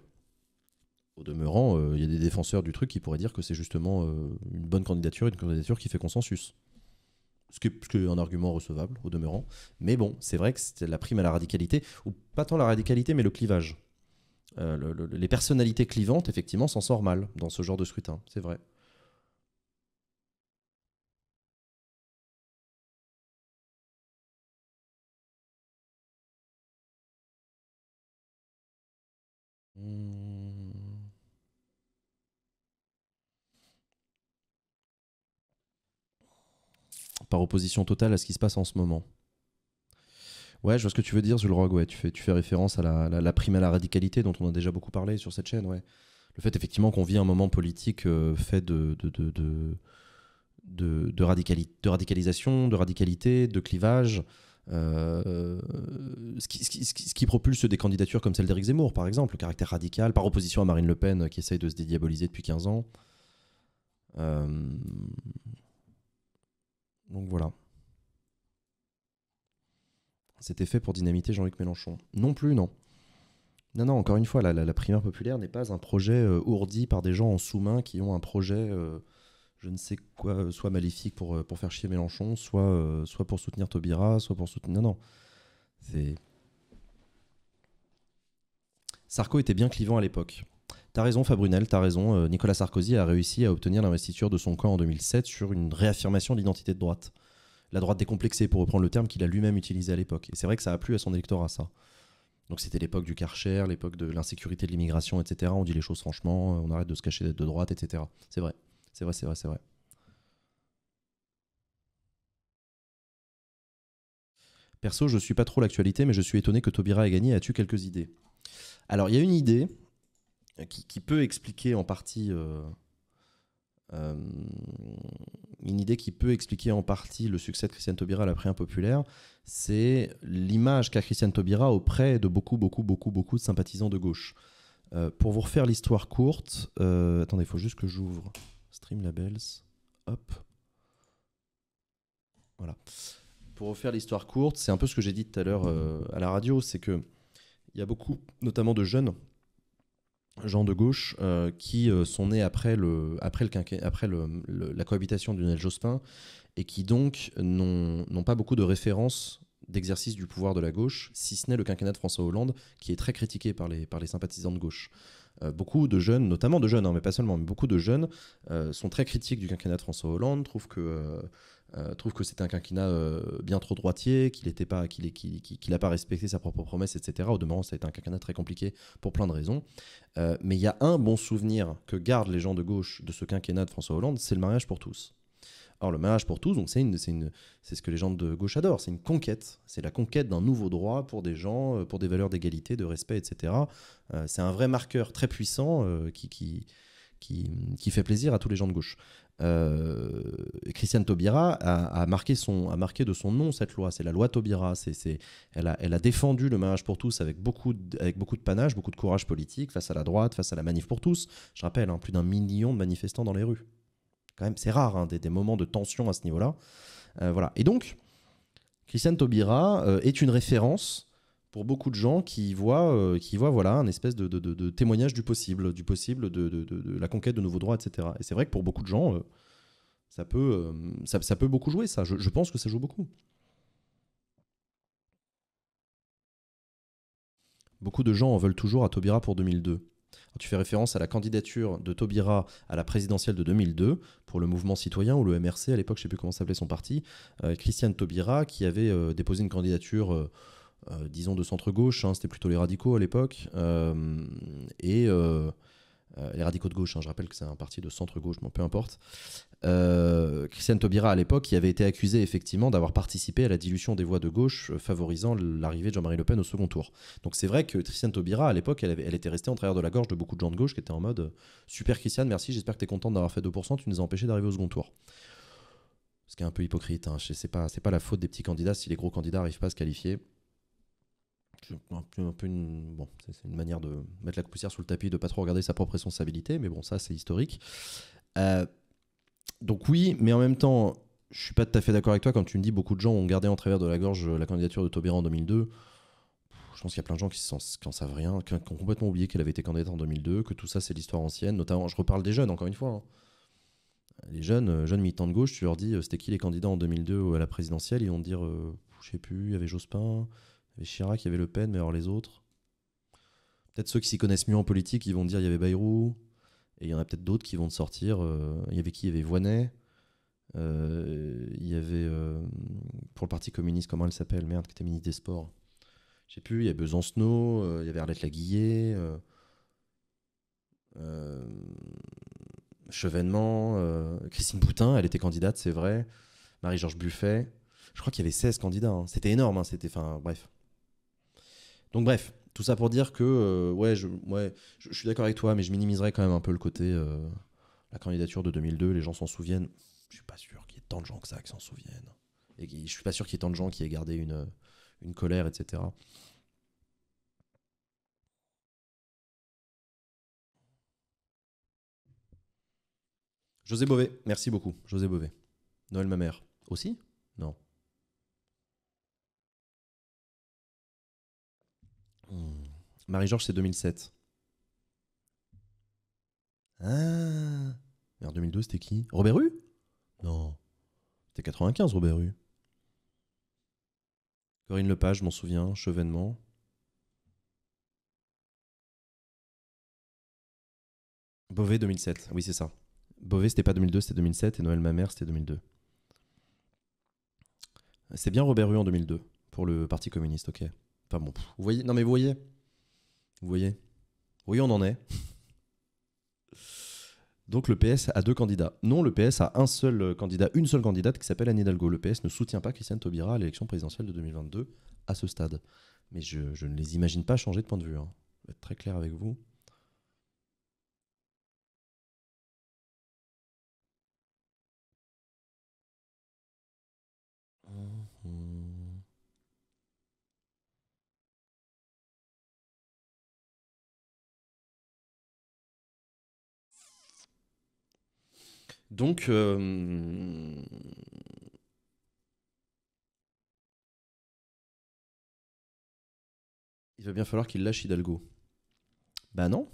Au demeurant, euh, il y a des défenseurs du truc qui pourraient dire que c'est justement une bonne candidature, une candidature qui fait consensus. Ce qui, est, un argument recevable, au demeurant. Mais bon, c'est vrai que c'est la prime à la radicalité, ou pas tant la radicalité, mais le clivage. les personnalités clivantes, effectivement, s'en sortent mal dans ce genre de scrutin, c'est vrai. par opposition totale à ce qui se passe en ce moment. Ouais, je vois ce que tu veux dire, Zulrog. Ouais, tu fais, tu fais référence à la, prime à la radicalité dont on a déjà beaucoup parlé sur cette chaîne. Ouais. Le fait effectivement qu'on vit un moment politique euh, fait de de, de, de, de, radicalisation, de radicalité, de clivage. Euh, euh, ce, qui, ce, qui, propulse des candidatures comme celle d'Éric Zemmour, par exemple, le caractère radical, par opposition à Marine Le Pen qui essaye de se dédiaboliser depuis 15 ans. Euh... Donc voilà. C'était fait pour dynamiter Jean-Luc Mélenchon. Non plus, non. Non, non, encore une fois, la, la, primaire populaire n'est pas un projet euh, ourdi par des gens en sous-main qui ont un projet, euh, je ne sais quoi, euh, soit maléfique pour, pour faire chier Mélenchon, soit, soit pour soutenir Taubira, soit pour soutenir. Non, non. C'est. Sarko était bien clivant à l'époque. T'as raison, Fabrunel, t'as raison. Euh, Nicolas Sarkozy a réussi à obtenir l'investiture de son camp en 2007 sur une réaffirmation d'identité de droite. La droite décomplexée, pour reprendre le terme qu'il a lui-même utilisé à l'époque. Et c'est vrai que ça a plu à son électorat, ça. Donc c'était l'époque du Karcher, l'époque de l'insécurité de l'immigration, etc. On dit les choses franchement, euh, on arrête de se cacher d'être de droite, etc. C'est vrai, c'est vrai, c'est vrai, c'est vrai. Perso, je suis pas trop l'actualité, mais je suis étonné que Taubira ait gagné. As-tu quelques idées Alors, il y a une idée euh, qui, peut expliquer en partie. Euh, euh, une idée qui peut expliquer en partie le succès de Christiane Taubira à la un populaire, c'est l'image qu'a Christiane Taubira auprès de beaucoup, beaucoup, beaucoup, beaucoup de sympathisants de gauche. pour vous refaire l'histoire courte, attendez, il faut juste que j'ouvre Stream Labels, Hop. Voilà. Pour refaire l'histoire courte, c'est un peu ce que j'ai dit tout à l'heure à la radio, c'est que y a beaucoup, notamment de jeunes, gens de gauche euh, qui euh, sont nés après, après, la cohabitation du Nel Jospin et qui donc n'ont pas beaucoup de références d'exercice du pouvoir de la gauche, si ce n'est le quinquennat de François Hollande, qui est très critiqué par les sympathisants de gauche. Euh, beaucoup de jeunes, notamment de jeunes, hein, mais pas seulement, mais beaucoup de jeunes euh, sont très critiques du quinquennat de François Hollande, trouvent que... Euh, trouve que c'était un quinquennat bien trop droitier, qu'il n'a pas, qu'il, pas respecté sa propre promesse, etc. Au demeurant, ça a été un quinquennat très compliqué pour plein de raisons. mais il y a un bon souvenir que gardent les gens de gauche de ce quinquennat de François Hollande, c'est le mariage pour tous. Or, le mariage pour tous, donc c'est une, une, ce que les gens de gauche adorent, c'est une conquête. C'est la conquête d'un nouveau droit pour des gens, euh, pour des valeurs d'égalité, de respect, etc. Euh, c'est un vrai marqueur très puissant euh, qui, qui, qui, qui, fait plaisir à tous les gens de gauche. Christiane Taubira a, marqué son, a marqué de son nom cette loi. C'est la loi Taubira. C'est, elle, a, elle a défendu le mariage pour tous avec beaucoup, de, avec beaucoup de panache, beaucoup de courage politique face à la droite, face à la manif pour tous. Je rappelle, hein, plus d'un million de manifestants dans les rues quand même, c'est rare, hein, des, moments de tension à ce niveau-là. Euh, voilà. Et donc, Christiane Taubira euh, est une référence pour beaucoup de gens qui voient, euh, qui voient voilà, un espèce de, témoignage du possible, du possible de, la conquête de nouveaux droits, etc. Et c'est vrai que pour beaucoup de gens, ça, peut, ça, peut beaucoup jouer, ça. Je, je pense que ça joue beaucoup. Beaucoup de gens en veulent toujours à Taubira pour 2002 tu fais référence à la candidature de Taubira à la présidentielle de 2002 pour le mouvement citoyen ou le MRC, à l'époque, je ne sais plus comment s'appelait son parti, euh, Christiane Taubira qui avait euh, déposé une candidature. Euh, disons de centre-gauche, hein, c'était plutôt les radicaux à l'époque, et euh, les radicaux de gauche, hein, je rappelle que c'est un parti de centre-gauche, mais peu importe. Euh, Christiane Taubira, à l'époque, qui avait été accusé effectivement d'avoir participé à la dilution des voix de gauche, euh, favorisant l'arrivée de Jean-Marie Le Pen au second tour. Donc c'est vrai que Christiane Taubira, à l'époque, elle, était restée en travers de la gorge de beaucoup de gens de gauche qui étaient en mode Super Christiane, merci, j'espère que tu es contente d'avoir fait 2%, tu nous as empêché d'arriver au second tour ce qui est un peu hypocrite. Hein, c'est pas, pas la faute des petits candidats si les gros candidats n'arrivent pas à se qualifier c'est une manière de mettre la poussière sous le tapis, de pas trop regarder sa propre responsabilité, mais bon, ça c'est historique. Euh, donc oui, mais en même temps, je suis pas tout à fait d'accord avec toi quand tu me dis beaucoup de gens ont gardé en travers de la gorge la candidature de Tobéran en 2002. Je pense qu'il y a plein de gens qui n'en savent rien, qui ont complètement oublié qu'elle avait été candidate en 2002, que tout ça c'est l'histoire ancienne, notamment, je reparle des jeunes encore une fois. Hein. Les jeunes, euh, jeunes militants de gauche, tu leur dis euh, c'était qui les candidats en 2002 à la présidentielle, ils vont dire, je je sais plus, il y avait Jospin, avait Chirac, il y avait Le Pen, mais alors les autres. Peut-être ceux qui s'y connaissent mieux en politique, ils vont dire il y avait Bayrou. Et il y en a peut-être d'autres qui vont sortir. Euh, il y avait qui Il y avait Voinet. Euh, il y avait, euh, pour le Parti communiste, comment elle s'appelle Merde, qui était ministre des Sports. Je sais plus, il y avait Besancenot, il y avait Arlette Laguillet, Chevènement, Christine Boutin, elle était candidate, c'est vrai. Marie-Georges Buffet. Je crois qu'il y avait 16 candidats. Hein. C'était énorme. Hein, c'était, enfin, bref. Donc bref, tout ça pour dire que euh, ouais, je, suis d'accord avec toi, mais je minimiserai quand même un peu le côté euh, la candidature de 2002. Les gens s'en souviennent. Je suis pas sûr qu'il y ait tant de gens que ça qui s'en souviennent. Et je suis pas sûr qu'il y ait tant de gens qui aient gardé une, une colère, etc. José Bové, merci beaucoup. José Bové. Noël Mamère aussi Marie-Georges, c'est 2007. Ah Mais en 2002, c'était qui Robert Rue Non. C'était 95, Robert Rue. Corinne Lepage, je m'en souviens, Chevènement. Beauvais 2007, oui c'est ça. Beauvais c'était pas 2002, c'était 2007 et Noël ma mère c'était 2002. C'est bien Robert Rue en 2002 pour le Parti communiste, ok. Enfin bon, vous voyez, non mais vous voyez, vous voyez Oui, on en est. [laughs] Donc le PS a deux candidats. Non, le PS a un seul euh, candidat, une seule candidate qui s'appelle Anne Hidalgo. Le PS ne soutient pas Christiane Taubira à l'élection présidentielle de 2022 à ce stade. Mais je, ne les imagine pas changer de point de vue. Hein. Je vais être très clair avec vous. Donc, euh, il va bien falloir qu'il lâche Hidalgo. Bah non.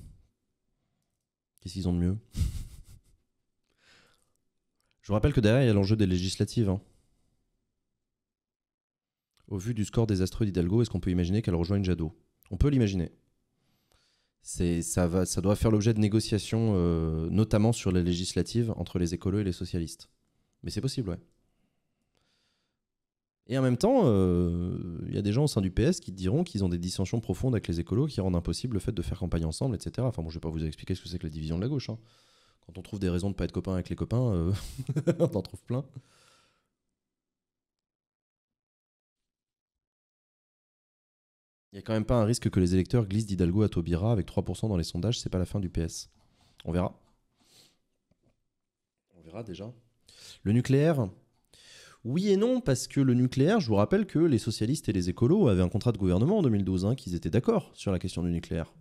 Qu'est-ce qu'ils ont de mieux Je vous rappelle que derrière, il y a l'enjeu des législatives. Hein. Au vu du score désastreux d'Hidalgo, est-ce qu'on peut imaginer qu'elle rejoigne Jadot On peut l'imaginer ça, doit faire l'objet de négociations, euh, notamment sur les législatives, entre les écolos et les socialistes. Mais c'est possible, ouais. Et en même temps, il euh, y a des gens au sein du PS qui diront qu'ils ont des dissensions profondes avec les écolos qui rendent impossible le fait de faire campagne ensemble, etc. Enfin bon, je vais pas vous expliquer ce que c'est que la division de la gauche. Hein. Quand on trouve des raisons de pas être copains avec les copains, euh, [laughs] on en trouve plein. Il n'y a quand même pas un risque que les électeurs glissent d'Hidalgo à Taubira avec 3% dans les sondages, c'est pas la fin du PS. On verra. On verra déjà. Le nucléaire, oui et non, parce que le nucléaire, je vous rappelle que les socialistes et les écolos avaient un contrat de gouvernement en 2012, hein, qu'ils étaient d'accord sur la question du nucléaire.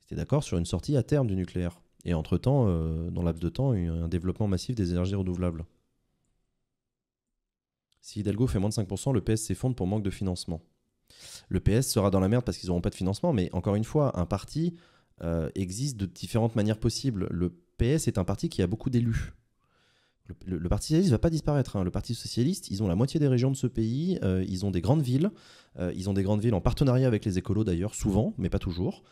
Ils étaient d'accord sur une sortie à terme du nucléaire. Et entre-temps, euh, dans l'abs de temps, un développement massif des énergies renouvelables. Si Hidalgo fait moins de 5%, le PS s'effondre pour manque de financement le PS sera dans la merde parce qu'ils n'auront pas de financement. Mais encore une fois, un parti euh, existe de différentes manières possibles. Le PS est un parti qui a beaucoup d'élus. Le, Parti socialiste ne va pas disparaître. Hein. Le Parti socialiste, ils ont la moitié des régions de ce pays, euh, ils ont des grandes villes, euh, ils ont des grandes villes en partenariat avec les écolos d'ailleurs, souvent, mais pas toujours.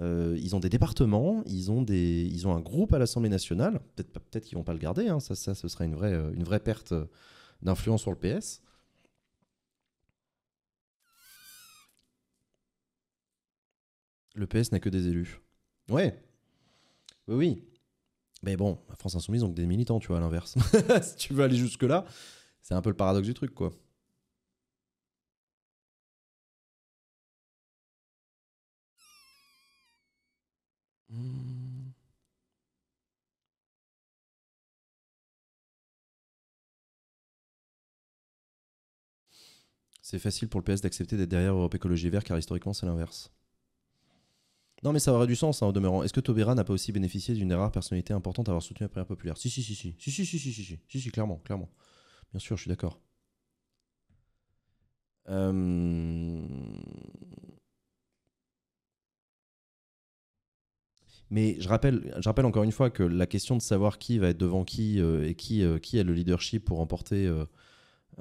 ils ont des départements, ils ont, des, ils ont un groupe à l'Assemblée nationale. Peut-être peut qu'ils vont pas le garder, hein. ça, ça, ce serait une vraie, une vraie perte d'influence sur le PS. Le PS n'a que des élus. Ouais. Oui, oui. Mais bon, la France Insoumise, donc des militants, tu vois, à l'inverse. [laughs] si tu veux aller jusque-là, c'est un peu le paradoxe du truc, quoi. C'est facile pour le PS d'accepter d'être derrière Europe Écologie Vert car historiquement c'est l'inverse. Non, mais ça aurait du sens, hein, au demeurant. Est-ce que Tobera n'a pas aussi bénéficié d'une rare personnalité importante à avoir soutenu la première populaire si si si, si, si, si, si, si, si, si, clairement, clairement. Bien sûr, je suis d'accord. Euh, mais je rappelle, je rappelle encore une fois que la question de savoir qui va être devant qui euh, et qui, euh, qui a le leadership pour remporter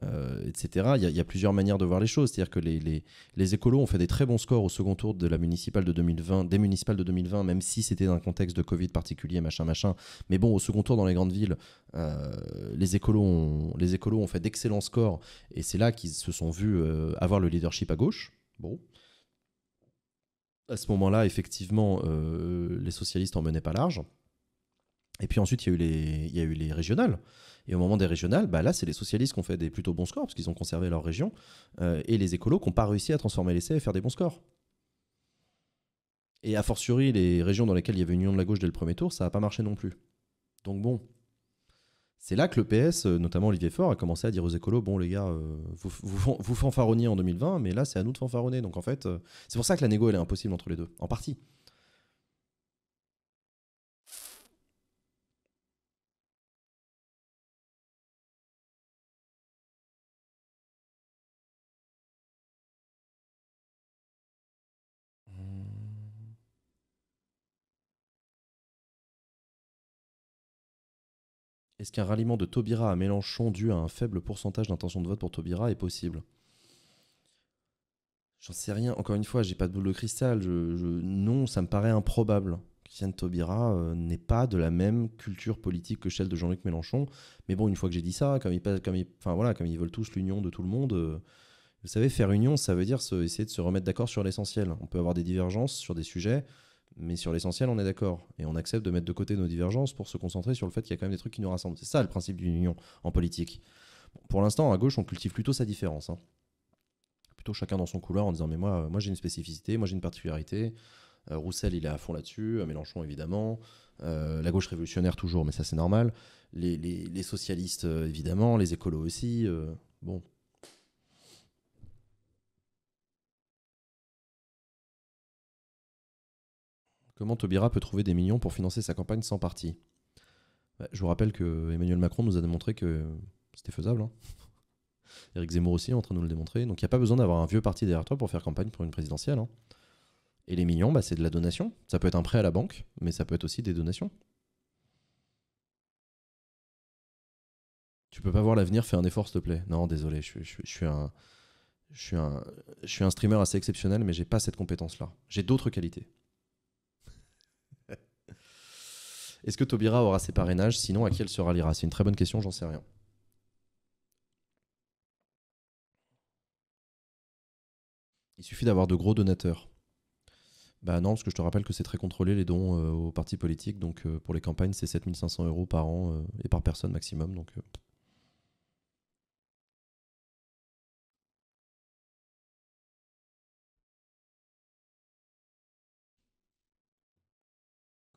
euh, etc. Il y, a plusieurs manières de voir les choses. C'est-à-dire que les, les, les, écolos ont fait des très bons scores au second tour de la municipale de 2020, des municipales de 2020, même si c'était dans un contexte de Covid particulier, machin, machin. Mais bon, au second tour dans les grandes villes, euh, les, écolos ont, les écolos ont fait d'excellents scores et c'est là qu'ils se sont vus euh, avoir le leadership à gauche. Bon. À ce moment-là, effectivement, les socialistes en menaient pas large. Et puis ensuite, il y, a eu les, il y a eu les régionales. Et au moment des régionales, bah, là, c'est les socialistes qui ont fait des plutôt bons scores, parce qu'ils ont conservé leur région, euh, et les écolos qui n'ont pas réussi à transformer l'essai et faire des bons scores. Et a fortiori, les régions dans lesquelles il y avait une union de la gauche dès le premier tour, ça n'a pas marché non plus. Donc bon, c'est là que le PS, euh, notamment Olivier Faure, a commencé à dire aux écolos Bon, les gars, euh, vous, vous, fanfaronniez en 2020, mais là, c'est à nous de fanfaronner. Donc en fait, c'est pour ça que la négo, elle est impossible entre les deux, en partie. Est-ce qu'un ralliement de Taubira à Mélenchon dû à un faible pourcentage d'intention de vote pour Taubira est possible J'en sais rien. Encore une fois, j'ai pas de boule de cristal. Non, ça me paraît improbable. Christiane Taubira euh, n'est pas de la même culture politique que celle de Jean-Luc Mélenchon. Mais bon, une fois que j'ai dit ça, comme ils, comme voilà, comme ils veulent tous l'union de tout le monde, euh, vous savez, faire union, ça veut dire essayer de se remettre d'accord sur l'essentiel. On peut avoir des divergences sur des sujets. Mais sur l'essentiel, on est d'accord. Et on accepte de mettre de côté nos divergences pour se concentrer sur le fait qu'il y a quand même des trucs qui nous rassemblent. C'est ça le principe d'une union en politique. pour l'instant, à gauche, on cultive plutôt sa différence. Hein. Plutôt chacun dans son couloir en disant Mais moi, euh, moi j'ai une spécificité, moi j'ai une particularité. Euh, Roussel, il est à fond là-dessus. Euh, Mélenchon, évidemment. la gauche révolutionnaire, toujours, mais ça, c'est normal. Les, socialistes, évidemment. Les écolos aussi. bon, Comment Taubira peut trouver des millions pour financer sa campagne sans parti bah, Je vous rappelle que Emmanuel Macron nous a démontré que c'était faisable. Eric hein. [laughs] Zemmour aussi est en train de nous le démontrer. Donc il n'y a pas besoin d'avoir un vieux parti derrière toi pour faire campagne pour une présidentielle. Hein. Et les millions, bah, c'est de la donation. Ça peut être un prêt à la banque, mais ça peut être aussi des donations. Tu peux pas voir l'avenir, fais un effort s'il te plaît. Non, désolé, je, suis un je suis, un, je suis un streamer assez exceptionnel, mais j'ai pas cette compétence-là. J'ai d'autres qualités. Est-ce que Tobira aura ses parrainages Sinon, à qui elle se ralliera C'est une très bonne question, j'en sais rien. Il suffit d'avoir de gros donateurs. Bah non, parce que je te rappelle que c'est très contrôlé les dons euh, aux partis politiques. Donc euh, pour les campagnes, c'est 7500 euros par an euh, et par personne maximum. Donc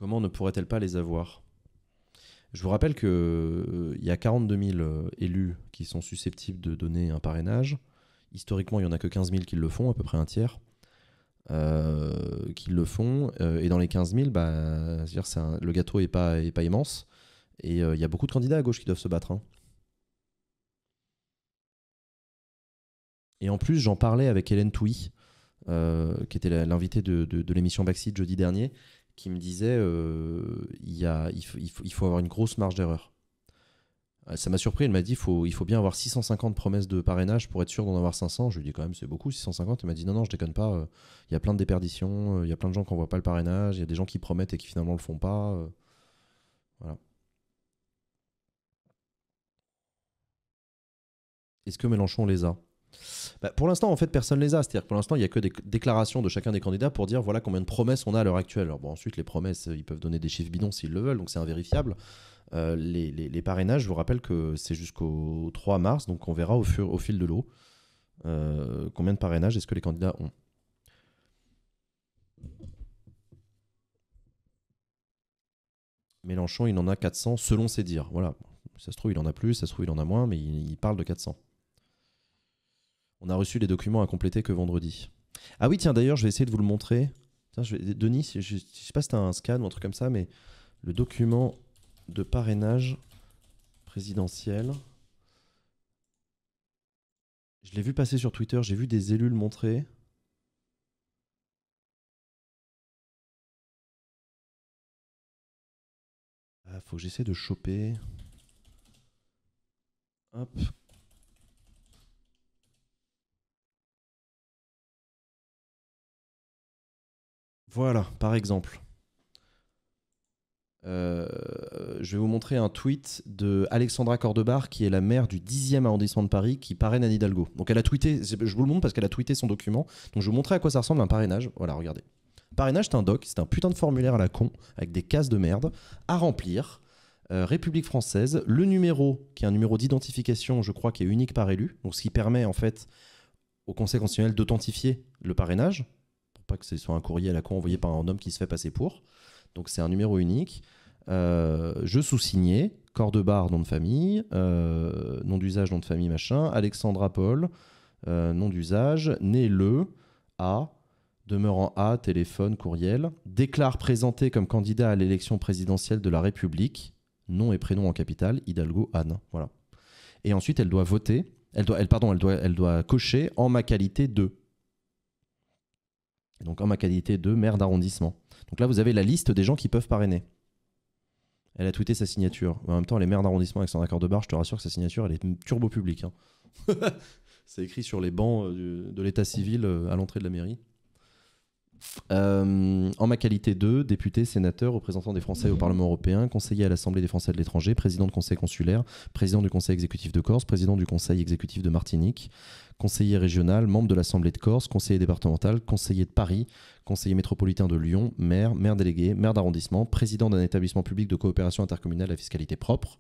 Comment ne pourrait-elle pas les avoir Je vous rappelle qu'il euh, il y a 42 000 euh, élus qui sont susceptibles de donner un parrainage. Historiquement, il n'y en a que 15 000 qui le font, à peu près un tiers. Euh, qui le font. et dans les 15 000, bah, le gâteau n'est pas, immense. Et il y a beaucoup de candidats à gauche qui doivent se battre. Hein. Et en plus, j'en parlais avec Hélène Touy, qui était l'invitée de, de l'émission Backseat jeudi dernier, qui me disait euh, il, faut, avoir une grosse marge d'erreur. Euh, ça m'a surpris, elle m'a dit qu'il il faut bien avoir 650 promesses de parrainage pour être sûr d'en avoir 500. Je lui ai dit quand même c'est beaucoup, 650. Elle m'a dit non, non, je déconne pas, euh, il y a plein de déperditions, euh, il y a plein de gens qui n'envoient pas le parrainage, il y a des gens qui promettent et qui finalement le font pas. voilà. Est-ce que Mélenchon les a bah, pour l'instant, en fait, personne ne les a. C'est-à-dire que pour l'instant, il n'y a que des déclarations de chacun des candidats pour dire voilà combien de promesses on a à l'heure actuelle. Alors, bon, ensuite, les promesses, euh, ils peuvent donner des chiffres bidons s'ils le veulent, donc c'est invérifiable. Euh, les, parrainages, je vous rappelle que c'est jusqu'au 3 mars, donc on verra au, au fil de l'eau euh, combien de parrainages est-ce que les candidats ont. Mélenchon, il en a 400 selon ses dires. Voilà. Ça se trouve, il en a plus, ça se trouve, il en a moins, mais il parle de 400. On a reçu les documents à compléter que vendredi. Ah oui, tiens, d'ailleurs, je vais essayer de vous le montrer. Tiens, je Denis, je, ne sais pas si tu as un scan ou un truc comme ça, mais le document de parrainage présidentiel. Je l'ai vu passer sur Twitter, j'ai vu des élus le montrer. Ah, faut que j'essaie de choper. Hop, Voilà, par exemple. Euh, je vais vous montrer un tweet de Alexandra Cordebar, qui est la maire du 10e arrondissement de Paris, qui parraine à Hidalgo. Donc elle a tweeté, je vous le montre parce qu'elle a tweeté son document. Donc je vais vous montrer à quoi ça ressemble un parrainage. Voilà, regardez. Parrainage, c'est un doc, c'est un putain de formulaire à la con, avec des cases de merde à remplir. Euh, République française, le numéro, qui est un numéro d'identification, je crois, qui est unique par élu, donc ce qui permet en fait au Conseil constitutionnel d'authentifier le parrainage, que ce soit un courrier à la con envoyé par un homme qui se fait passer pour. Donc c'est un numéro unique. Euh, je sous-signais, corps de barre, nom de famille, euh, nom d'usage, nom de famille, machin, Alexandra Paul, euh, nom d'usage, né le, A, demeurant A, téléphone, courriel, déclare présenté comme candidat à l'élection présidentielle de la République, nom et prénom en capitale, Hidalgo Anne. Voilà. Et ensuite, elle doit voter, elle doit, elle, pardon, elle doit, elle doit cocher en ma qualité de donc en ma qualité de maire d'arrondissement. Donc là, vous avez la liste des gens qui peuvent parrainer. Elle a tweeté sa signature. en même temps, elle est maire d'arrondissement avec son accord de barre. Je te rassure que sa signature, elle est turbo publique. Hein. [laughs] C'est écrit sur les bancs euh, de l'état civil euh, à l'entrée de la mairie. en euh, ma qualité de député, sénateur, représentant des Français au Parlement européen, conseiller à l'Assemblée des Français de l'étranger, président de conseil consulaire, président du conseil exécutif de Corse, président du conseil exécutif de Martinique, conseiller régional, membre de l'Assemblée de Corse, conseiller départemental, conseiller de Paris, conseiller métropolitain de Lyon, maire, maire délégué, maire d'arrondissement, président d'un établissement public de coopération intercommunale à fiscalité propre,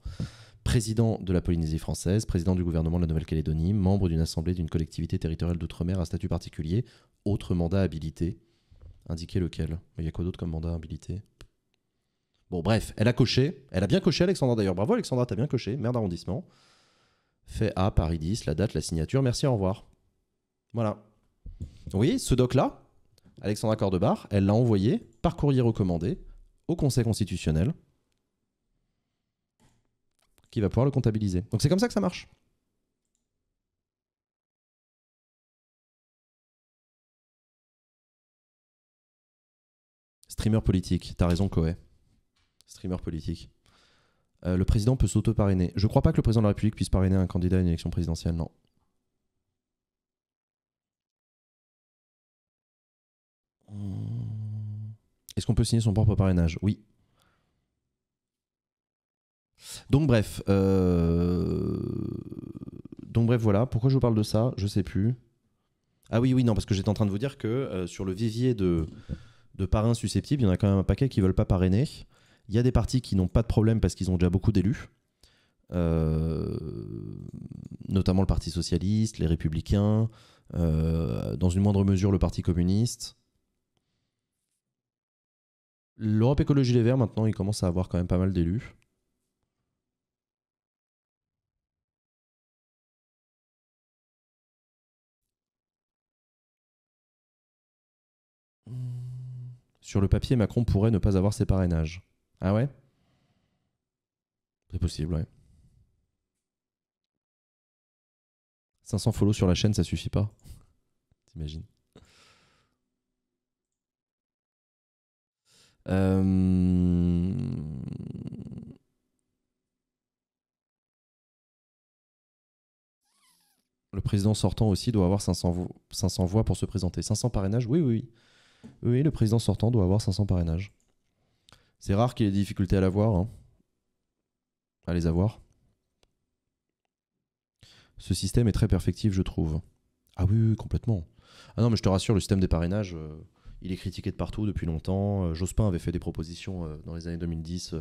président de la Polynésie française, président du gouvernement de la Nouvelle-Calédonie, membre d'une assemblée d'une collectivité territoriale d'outre-mer à statut particulier, autre mandat habilité. Indiquez lequel. Il y a quoi d'autre comme mandat habilité Bon, bref, elle a coché. Elle a bien coché, Alexandra, d'ailleurs. Bravo, Alexandra, t'as bien coché. Maire d'arrondissement fait à Paris 10, la date, la signature, merci, au revoir. Voilà. Oui, ce doc-là, Alexandra Cordebar, elle l'a envoyé par courrier recommandé au Conseil constitutionnel qui va pouvoir le comptabiliser. Donc c'est comme ça que ça marche. Streamer politique, t'as raison Koé. Streamer politique. Euh, le président peut s'auto-parrainer. Je ne crois pas que le président de la République puisse parrainer un candidat à une élection présidentielle, non. Hum. Est-ce qu'on peut signer son propre parrainage Oui. Donc bref, euh, donc bref voilà. Pourquoi je vous parle de ça Je sais plus. Ah oui oui non parce que j'étais en train de vous dire que euh, sur le vivier de de parrains susceptibles, il y en a quand même un paquet qui ne veulent pas parrainer. Il y a des partis qui n'ont pas de problème parce qu'ils ont déjà beaucoup d'élus, euh, notamment le Parti socialiste, les républicains, euh, dans une moindre mesure le Parti communiste. L'Europe Écologie Les Verts, maintenant, il commence à avoir quand même pas mal d'élus. Sur le papier, Macron pourrait ne pas avoir ses parrainages. Ah ouais C'est possible, ouais. 500 follow sur la chaîne, ça suffit pas. [laughs] T'imagines euh, Le président sortant aussi doit avoir 500, 500 voix pour se présenter. 500 parrainages Oui, oui, oui. Oui, le président sortant doit avoir 500 parrainages. C'est rare qu'il y ait des difficultés à l'avoir, hein. à les avoir. Ce système est très perfectif, je trouve. Ah oui, oui complètement. Ah non, mais je te rassure, le système des parrainages, euh, il est critiqué de partout depuis longtemps. Euh, Jospin avait fait des propositions euh, dans les années 2010.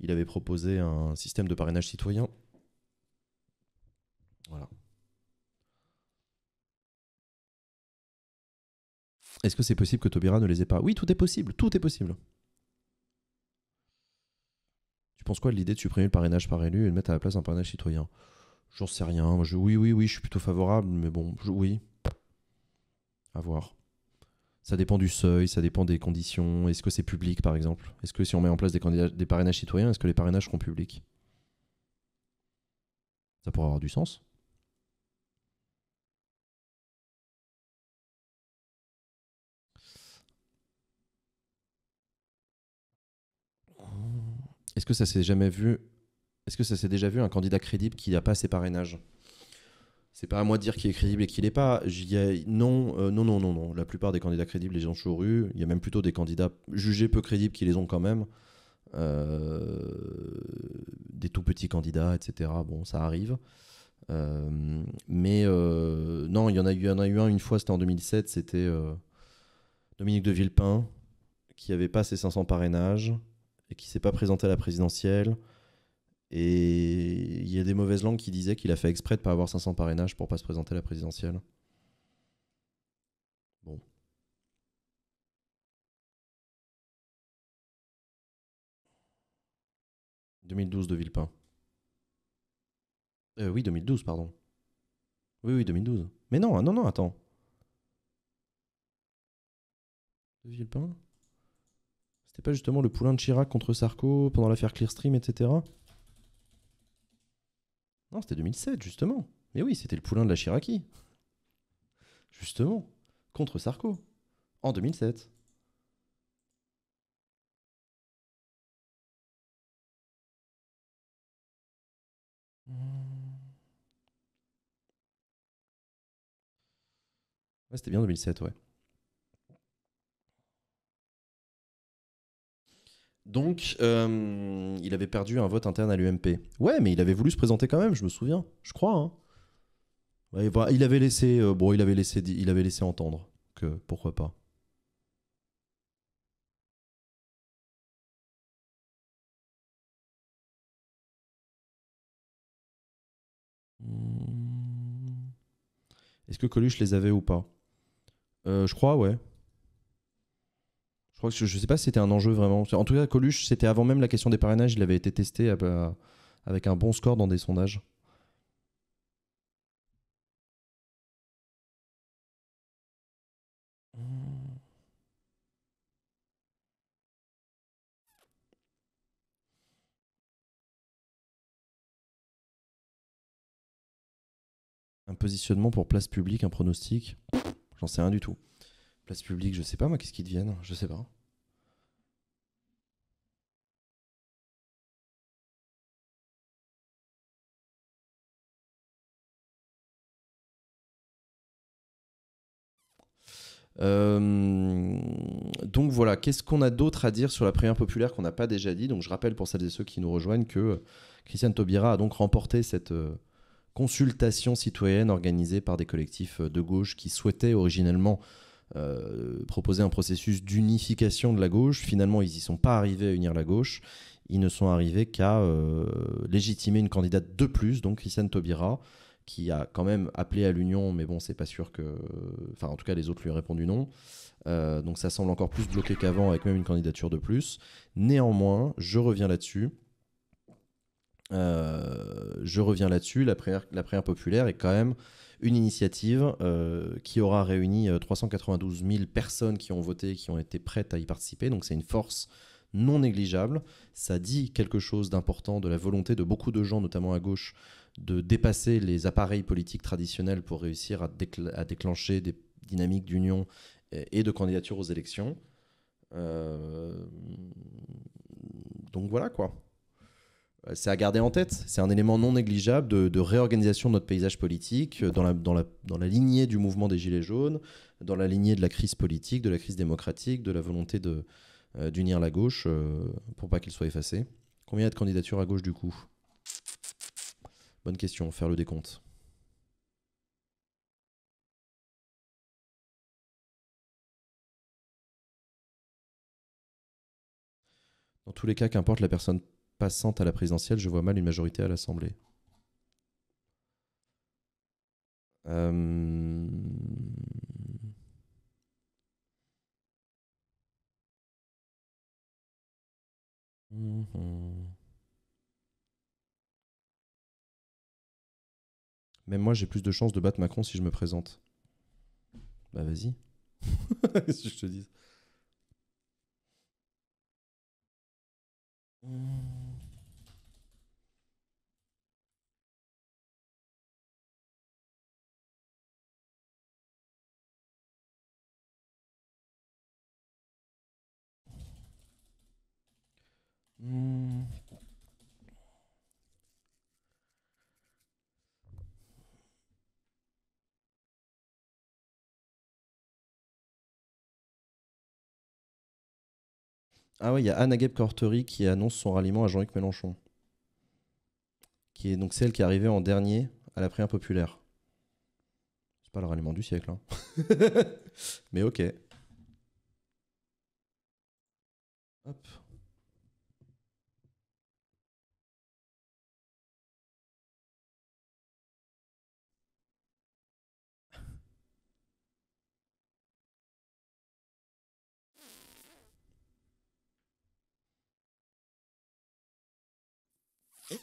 il avait proposé un système de parrainage citoyen. Voilà. Est-ce que c'est possible que Taubira ne les ait pas Oui, tout est possible, tout est possible. Tu penses quoi de l'idée de supprimer le parrainage par élu et de mettre à la place un parrainage citoyen J'en sais rien. Je, oui, oui, oui, je suis plutôt favorable, mais bon, oui. À voir. Ça dépend du seuil, ça dépend des conditions. Est-ce que c'est public, par exemple Est-ce que si on met en place des, des parrainages citoyens, est-ce que les parrainages seront publics Ça pourrait avoir du sens. Est-ce que ça s'est jamais vu Est-ce que ça s'est déjà vu un candidat crédible qui n'a pas ses parrainages c'est pas à moi de dire qui est crédible et qui n'est pas. Non, euh, non, non, non, non. La plupart des candidats crédibles, les ont toujours Il y a même plutôt des candidats jugés peu crédibles qui les ont quand même. Euh, des tout petits candidats, etc. Bon, ça arrive. Euh, mais non, il y, en a eu, un une fois, c'était en 2007. C'était Dominique de Villepin qui n'avait pas ses 500 parrainages et qui s'est pas présenté à la présidentielle. Et il y a des mauvaises langues qui disaient qu'il a fait exprès de pas avoir 500 parrainages pour pas se présenter à la présidentielle. Bon. « 2012 de Villepin. Euh, oui, 2012, pardon. Oui, oui, 2012. Mais non, ah, non, non, attends. De Villepin c'était pas justement le poulain de Chirac contre Sarko pendant l'affaire Clearstream, etc. Non, c'était 2007, justement. Mais oui, c'était le poulain de la Chiraki. Justement, contre Sarko, en 2007. Ouais, c'était bien 2007, ouais. Donc, euh, il avait perdu un vote interne à l'UMP. Ouais, mais il avait voulu se présenter quand même, je me souviens, je crois. Hein. il avait laissé, euh, bon, il avait laissé, il avait laissé entendre que pourquoi pas. Hmm. Est-ce que Coluche les avait ou pas euh, Je crois, ouais je, ne sais pas si c'était un enjeu vraiment. En tout cas, Coluche, c'était avant même la question des parrainages, il avait été testé euh, bah, avec un bon score dans des sondages. Un positionnement pour place publique, un pronostic, j'en sais rien du tout. Place publique, je sais pas moi, qu'est-ce qu'ils deviennent Je sais pas. Euh, donc voilà, qu'est-ce qu'on a d'autre à dire sur la première populaire qu'on n'a pas déjà dit Donc je rappelle pour celles et ceux qui nous rejoignent que euh, Christiane Taubira a donc remporté cette euh, consultation citoyenne organisée par des collectifs de gauche qui souhaitaient originellement euh, proposer un processus d'unification de la gauche. Finalement, ils n'y sont pas arrivés à unir la gauche. Ils ne sont arrivés qu'à euh, légitimer une candidate de plus, donc Hissène Taubira, qui a quand même appelé à l'union, mais bon, c'est pas sûr que. Enfin, en tout cas, les autres lui ont répondu non. Euh, donc ça semble encore plus bloqué qu'avant, avec même une candidature de plus. Néanmoins, je reviens là-dessus. je reviens là-dessus. La la prière populaire est quand même une initiative euh, qui aura réuni 392 euh, 000 personnes qui ont voté, qui ont été prêtes à y participer. Donc c'est une force non négligeable. Ça dit quelque chose d'important de la volonté de beaucoup de gens, notamment à gauche, de dépasser les appareils politiques traditionnels pour réussir à, déclencher des dynamiques d'union et, de candidature aux élections. Euh, donc voilà quoi. Euh, c'est à garder en tête. C'est un élément non négligeable de, réorganisation de notre paysage politique euh, dans la, lignée du mouvement des Gilets jaunes, dans la lignée de la crise politique, de la crise démocratique, de la volonté euh, d'unir la gauche pour pas qu'il soit effacé. Combien y a de candidatures à gauche du coup Bonne question, faire le décompte. Dans tous les cas, qu'importe la personne passante à la présidentielle, je vois mal une majorité à l'Assemblée. Euh, mhm. Même moi, j'ai plus de chances de battre Macron si je me présente. Bah vas-y. [laughs] je te dis Hmm. Ah ouais, il y a Anna Gep Cortery qui annonce son ralliement à Jean-Luc Mélenchon. Qui est donc celle qui est arrivée en dernier à la prière populaire. C'est pas le ralliement du siècle, hein. [laughs] Mais ok. Hop.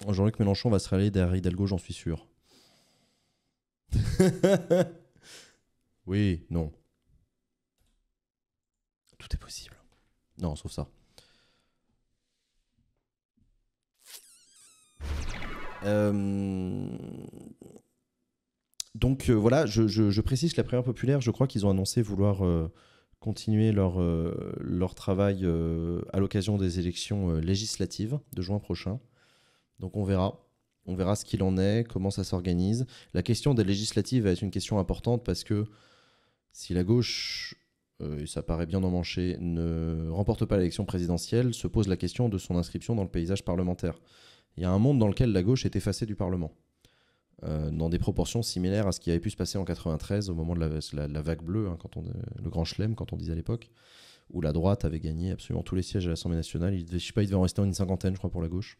Jean-Luc Mélenchon va se rallier derrière Hidalgo, j'en suis sûr. [laughs] oui, non. Tout est possible. Non, sauf ça. Euh, donc euh, voilà, je, précise que la première populaire, je crois qu'ils ont annoncé vouloir euh, continuer leur, leur travail à l'occasion des élections législatives de juin prochain. Donc on verra. On verra ce qu'il en est, comment ça s'organise. La question des législatives va être une question importante parce que si la gauche, euh, et ça paraît bien emmanché, ne remporte pas l'élection présidentielle, se pose la question de son inscription dans le paysage parlementaire. Il y a un monde dans lequel la gauche est effacée du Parlement, euh, dans des proportions similaires à ce qui avait pu se passer en 93 au moment de la, vague bleue, hein, quand on, le grand chelem, quand on disait à l'époque, où la droite avait gagné absolument tous les sièges à l'Assemblée nationale. Il ne sais pas, il devait en rester en une cinquantaine, je crois, pour la gauche.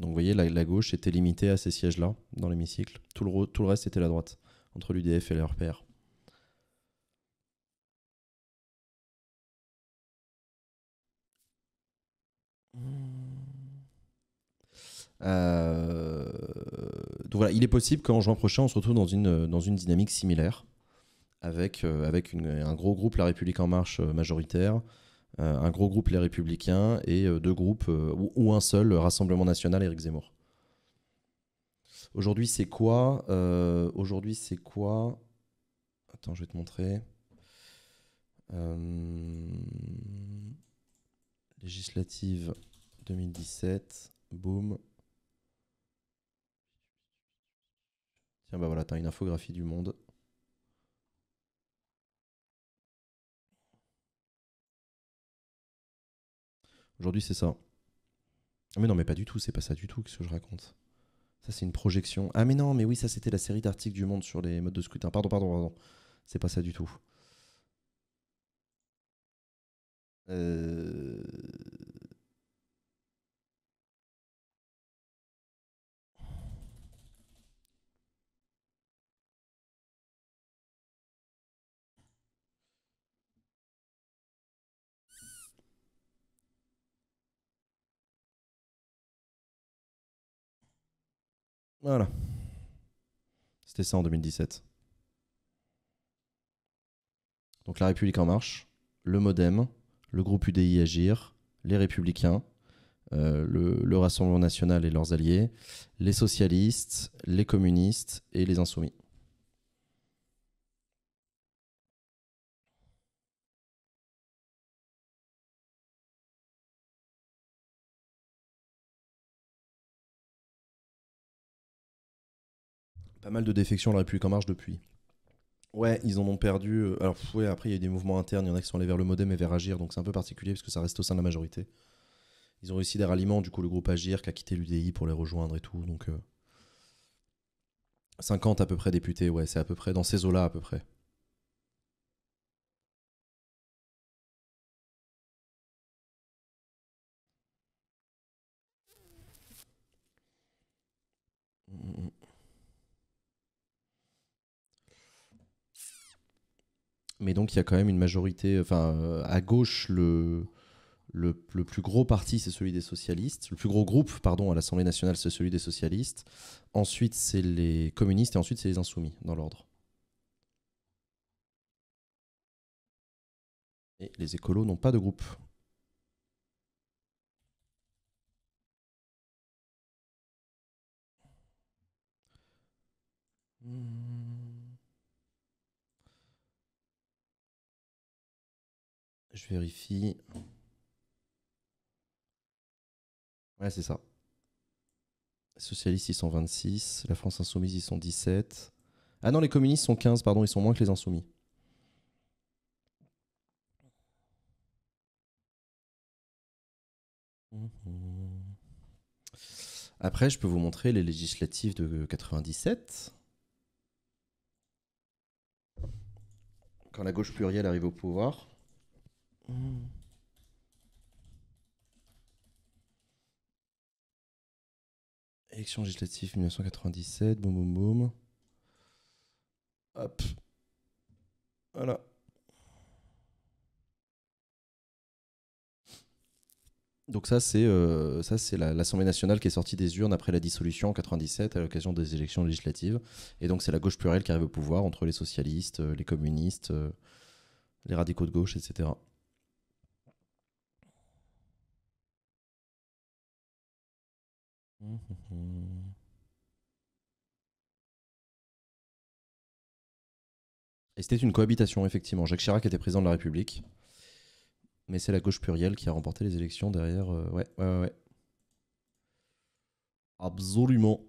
Donc vous voyez, la, gauche était limitée à ces sièges-là dans l'hémicycle. Tout le, reste était la droite, entre l'UDF et la hmm. euh, donc voilà, il est possible qu'en juin prochain, on se retrouve dans une, dynamique similaire, avec, euh, un gros groupe La République en marche euh, majoritaire, euh, un gros groupe Les Républicains et euh, deux groupes, euh, ou, un seul, Rassemblement National, Éric Zemmour. Aujourd'hui, c'est quoi Aujourd'hui, c'est quoi Attends, je vais te montrer. Législative 2017. Boum. Tiens, bah voilà, t'as une infographie du monde. Aujourd'hui, c'est ça. Ah, mais non, mais pas du tout, c'est pas ça du tout ce que je raconte. Ça, c'est une projection. Ah, mais non, mais oui, ça, c'était la série d'articles du Monde sur les modes de scrutin. Pardon, pardon, pardon. C'est pas ça du tout. Euh... Voilà. C'était ça en 2017. Donc la République en marche, le Modem, le groupe UDI Agir, les Républicains, euh, le Rassemblement national et leurs alliés, les socialistes, les communistes et les insoumis. mal de défections on la République en marche depuis. Ouais, ils en ont perdu. Euh, alors, après, il y a eu des mouvements internes. Il y en a qui sont allés vers le modem et vers Agir, donc c'est un peu particulier parce que ça reste au sein de la majorité. Ils ont réussi des ralliements, du coup, le groupe Agir qui a quitté l'UDI pour les rejoindre et tout. Donc, 50 euh, à peu près députés, ouais, c'est à peu près dans ces eaux-là à peu près. Mmh, mmh, mmh. Mais donc il y a quand même une majorité, enfin euh, à gauche le, le, plus gros parti c'est celui des socialistes, le plus gros groupe pardon à l'Assemblée nationale c'est celui des socialistes. Ensuite c'est les communistes et ensuite c'est les insoumis dans l'ordre. Et les écolos n'ont pas de groupe. Hmm. Je vérifie. Ouais, c'est ça. Socialistes, ils sont 26. La France Insoumise, ils sont 17. Ah non, les communistes sont 15, pardon, ils sont moins que les Insoumis. Après, je peux vous montrer les législatives de 97. Quand la gauche plurielle arrive au pouvoir. Mm. Élection législative 1997, boum boum boum. Hop. Voilà. Donc ça, c'est euh, ça, c'est l'Assemblée nationale qui est sortie des urnes après la dissolution en 97 à l'occasion des élections législatives. Et donc c'est la gauche plurielle qui arrive au pouvoir entre les socialistes, euh, les communistes, euh, les radicaux de gauche, etc. Mm-hmm. Et c'était une cohabitation, effectivement. Jacques Chirac était président de la République. Mais c'est la gauche plurielle qui a remporté les élections derrière. Euh, ouais, ouais, ouais, Absolument.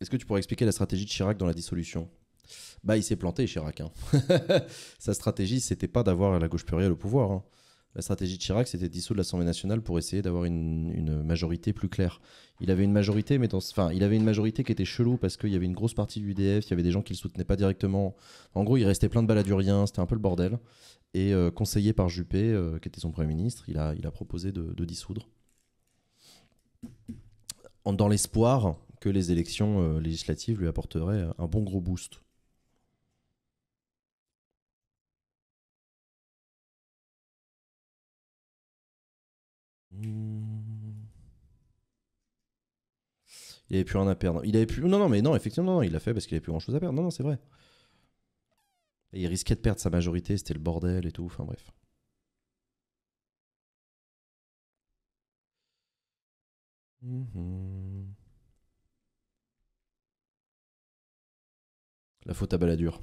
Est-ce que tu pourrais expliquer la stratégie de Chirac dans la dissolution Bah, il s'est planté, Chirac. Hein. [laughs] Sa stratégie, c'était pas d'avoir la gauche plurielle au pouvoir. Hein. La stratégie de Chirac, c'était de dissoudre l'Assemblée nationale pour essayer d'avoir une, majorité plus claire. Il avait une majorité, mais enfin, il avait une majorité qui était chelou parce qu'il y avait une grosse partie du UDF, il y avait des gens qui le soutenaient pas directement. En gros, il restait plein de baladuriens, c'était un peu le bordel. Et euh, conseillé par Juppé, euh, qui était son premier ministre, il a, il a proposé de, dissoudre. En, dans l'espoir que les élections euh, législatives lui apporteraient un bon gros boost. Il avait plus rien à perdre. Il avait plus. Non, non, mais non, effectivement, non, il l'a fait parce qu'il avait plus grand chose à perdre. Non, non, c'est vrai. Et il risquait de perdre sa majorité, c'était le bordel et tout. Enfin, bref. Mhm. La faute à baladure.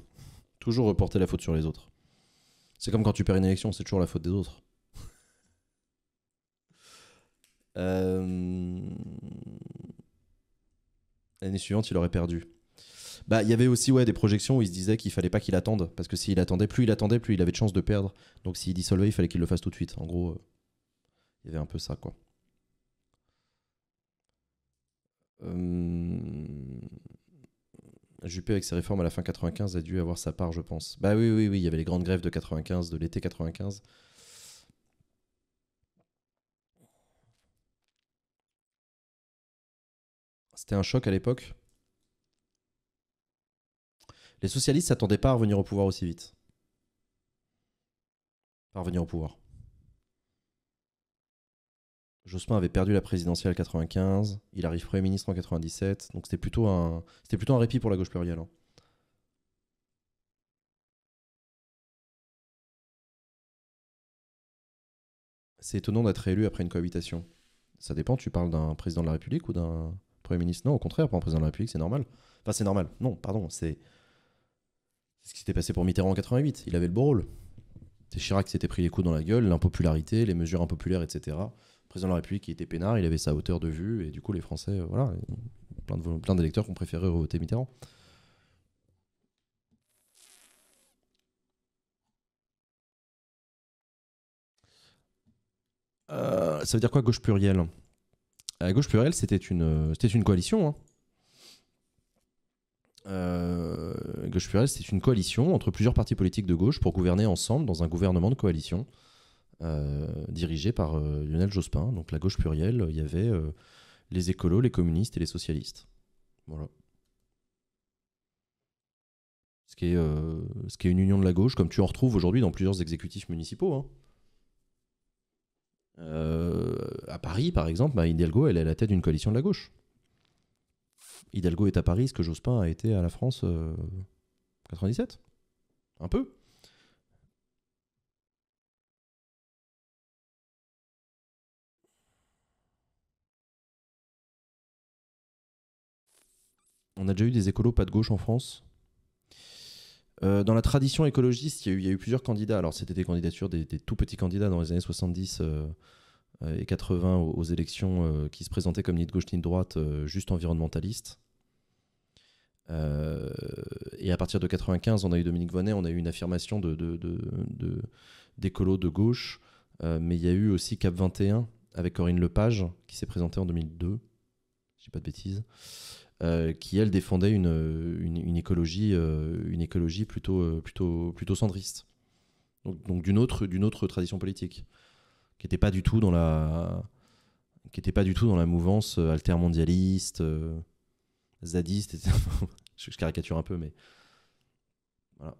Toujours reporter la faute sur les autres. C'est comme quand tu perds une élection, c'est toujours la faute des autres. Euh, L'année suivante, il aurait perdu. Bah, il y avait aussi ouais, des projections où il se disait qu'il fallait pas qu'il attende, parce que s'il attendait, plus il attendait, plus il avait de chances de perdre. Donc s'il dissolvait, il fallait qu'il le fasse tout de suite. En gros, euh, il y avait un peu ça, quoi. Euh, Juppé, avec ses réformes à la fin 95, a dû avoir sa part, je pense. Bah oui, oui, oui, il y avait les grandes grèves de 95, de l'été 95. C'était un choc à l'époque. Les socialistes s'attendaient pas à revenir au pouvoir aussi vite. À revenir au pouvoir. Jospin avait perdu la présidentielle 95, il arrive Premier ministre en 97, donc c'était plutôt un, c'était plutôt un répit pour la gauche plurielle. Hein. C'est étonnant d'être élu après une cohabitation. Ça dépend, tu parles d'un président de la République ou d'un Premier ministre. Non, au contraire, pour un président de la République, c'est normal. Enfin, c'est normal. Non, pardon, c'est. ce qui s'était passé pour Mitterrand en 88. Il avait le beau rôle. C'est Chirac qui s'était pris les coups dans la gueule, l'impopularité, les mesures impopulaires, etc. Le président de la République qui était peinard, il avait sa hauteur de vue, et du coup, les Français, euh, voilà, plein, de, plein d'électeurs qui ont préféré voter Mitterrand. Euh, ça veut dire quoi gauche plurielle la gauche plurielle, c'était une, une coalition. Hein. Euh, gauche plurielle, c'est une coalition entre plusieurs partis politiques de gauche pour gouverner ensemble dans un gouvernement de coalition euh, dirigé par euh, Lionel Jospin. Donc la gauche plurielle, il y avait les écolos, les communistes et les socialistes. Voilà. Ce qui, est, ce qui est une union de la gauche, comme tu en retrouves aujourd'hui dans plusieurs exécutifs municipaux. Hein. Euh, à Paris, par exemple, bah, Hidalgo, elle est à la tête d'une coalition de la gauche. Hidalgo est à Paris, ce que Jospin a été à la France 97 euh, Un peu On a déjà eu des écolos pas de gauche en France euh, dans la tradition écologiste, il y, a eu, plusieurs candidats. Alors, c'était des candidatures des, tout petits candidats dans les années 70 euh, euh, et 80 aux, élections qui se présentaient comme ni de gauche ni de droite, juste environnementalistes. et à partir de 95, on a eu Dominique Vonnet, on a eu une affirmation de, de, gauche. mais il y a eu aussi Cap 21 avec Corinne Lepage qui s'est présentée en 2002, J'ai je dis pas de bêtises. Euh, qui elle défendait une, une, écologie, euh, une écologie plutôt, euh, plutôt, plutôt centriste. Donc, donc d'une autre, d'une autre tradition politique, qui n'était pas du tout dans la, qui était pas du tout dans la mouvance altermondialiste, zadiste. [laughs] je, caricature un peu, mais voilà.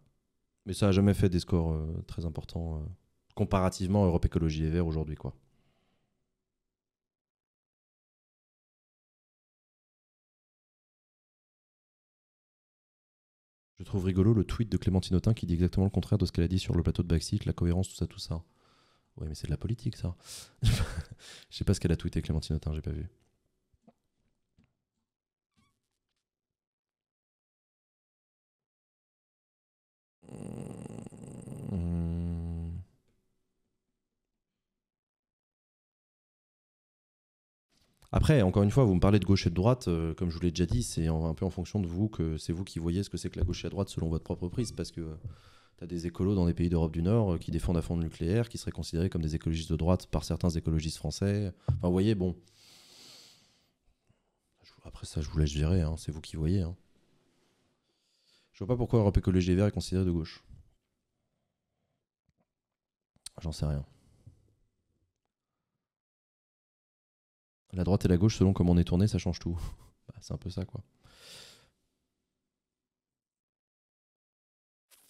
Mais ça a jamais fait des scores très importants comparativement Europe Écologie Les Verts aujourd'hui, quoi. Je trouve rigolo le tweet de Clémentine Autain qui dit exactement le contraire de ce qu'elle a dit sur le plateau de Backseat, la cohérence, tout ça, tout ça. Oui, mais c'est de la politique, ça. [laughs] Je sais pas ce qu'elle a tweeté, Clémentine Autain, j'ai pas vu. Après, encore une fois, vous me parlez de gauche et de droite, euh, comme je vous l'ai déjà dit, c'est un peu en fonction de vous que c'est vous qui voyez ce que c'est que la gauche et la droite selon votre propre prise, parce que euh, tu as des écolos dans des pays d'Europe du Nord euh, qui défendent à fond le nucléaire, qui seraient considérés comme des écologistes de droite par certains écologistes français. Enfin, vous voyez, bon. après ça, je vous laisse gérer, hein, c'est vous qui voyez. Hein. Je vois pas pourquoi Europe Écologie et Verts est considérée de gauche. J'en sais rien. La droite et la gauche, selon comment on est tourné, ça change tout. [laughs] Bah, c'est un peu ça, quoi.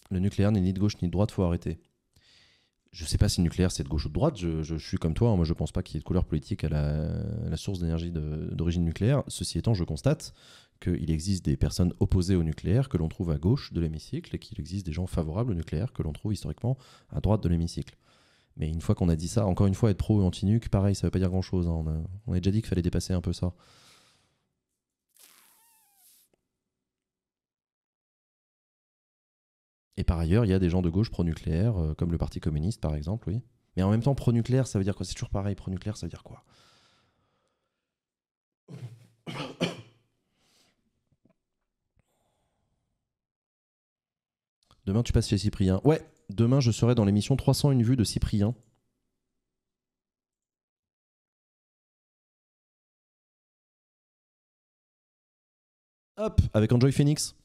Le nucléaire n'est ni de gauche ni de droite, faut arrêter. Je ne sais pas si le nucléaire c'est de gauche ou de droite, je, suis comme toi, hein. moi je pense pas qu'il y ait de couleur politique à la source d'énergie d'origine nucléaire. Ceci étant, je constate qu'il existe des personnes opposées au nucléaire que l'on trouve à gauche de l'hémicycle et qu'il existe des gens favorables au nucléaire que l'on trouve historiquement à droite de l'hémicycle. Mais une fois qu'on a dit ça, encore une fois, être pro ou anti-nuque, pareil, ça veut pas dire grand chose. Hein. On, a, déjà dit qu'il fallait dépasser un peu ça. Et par ailleurs, il y a des gens de gauche pro-nucléaire, euh, comme le Parti communiste par exemple, oui. Mais en même temps, pro-nucléaire, ça veut dire quoi C'est toujours pareil, pro-nucléaire, ça veut dire quoi Demain, tu passes chez Cyprien. Ouais, demain je serai dans l'émission 301 vues de Cyprien. Hop, avec Enjoy Phoenix.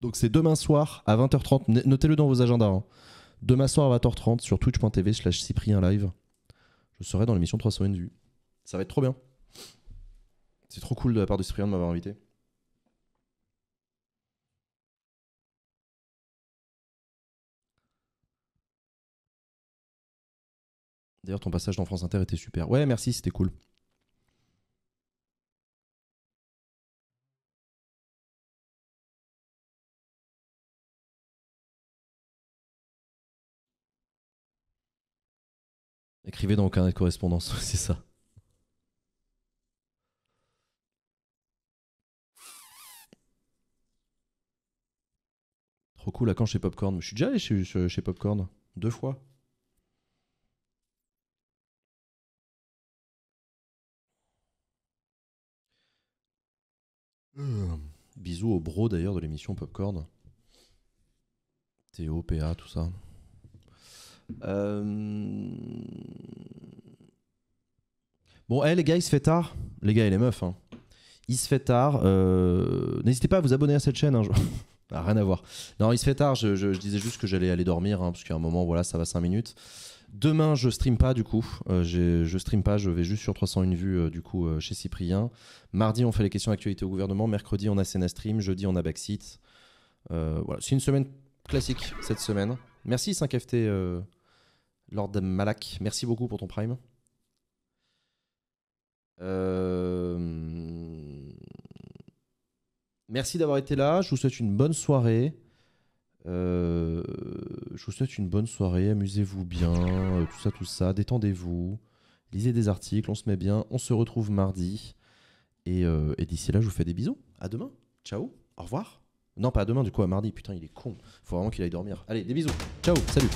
Donc c'est demain soir à 20h30. Notez-le dans vos agendas. Hein. Demain soir à 20h30 sur twitch.tv slash Cyprien Live. Je serai dans l'émission 301 vues. Ça va être trop bien. C'est trop cool de la part de Cyprien de m'avoir invité. D'ailleurs, ton passage dans France Inter était super. Ouais, merci, c'était cool. Écrivez dans le carnet de correspondance, [laughs] c'est ça. Trop cool, à quand chez Popcorn Je suis déjà allé chez Popcorn, deux fois. bisous au bro d'ailleurs de l'émission Popcorn. Théo, PA, tout ça. Euh, bon, hey, eh, les gars, il se fait tard. Les gars et les meufs. Hein. Il se fait tard. Euh, n'hésitez pas à vous abonner à cette chaîne. Hein, [laughs] ah, rien à voir. Non, il se fait tard. Je, disais juste que j'allais aller dormir. Hein, parce qu'à un moment, voilà, ça va 5 minutes. Demain, je stream pas du coup. Euh, je stream pas, je vais juste sur 301 vues euh, du coup euh, chez Cyprien. Mardi, on fait les questions actualité au gouvernement. Mercredi, on a Sénat Stream. Jeudi, on a Backseat. voilà, c'est une semaine classique cette semaine. Merci 5FT Lord Malak. Merci beaucoup pour ton prime. Merci d'avoir été là. Je vous souhaite une bonne soirée. Euh, je vous souhaite une bonne soirée, amusez-vous bien, euh, tout ça, tout ça, détendez-vous, lisez des articles, on se met bien, on se retrouve mardi. Euh, et, d'ici là, je vous fais des bisous. À demain. Ciao. Au revoir. Non, pas à demain, du coup, à mardi. Putain, il est con. Faut vraiment qu'il aille dormir. Allez, des bisous. Ciao. Salut.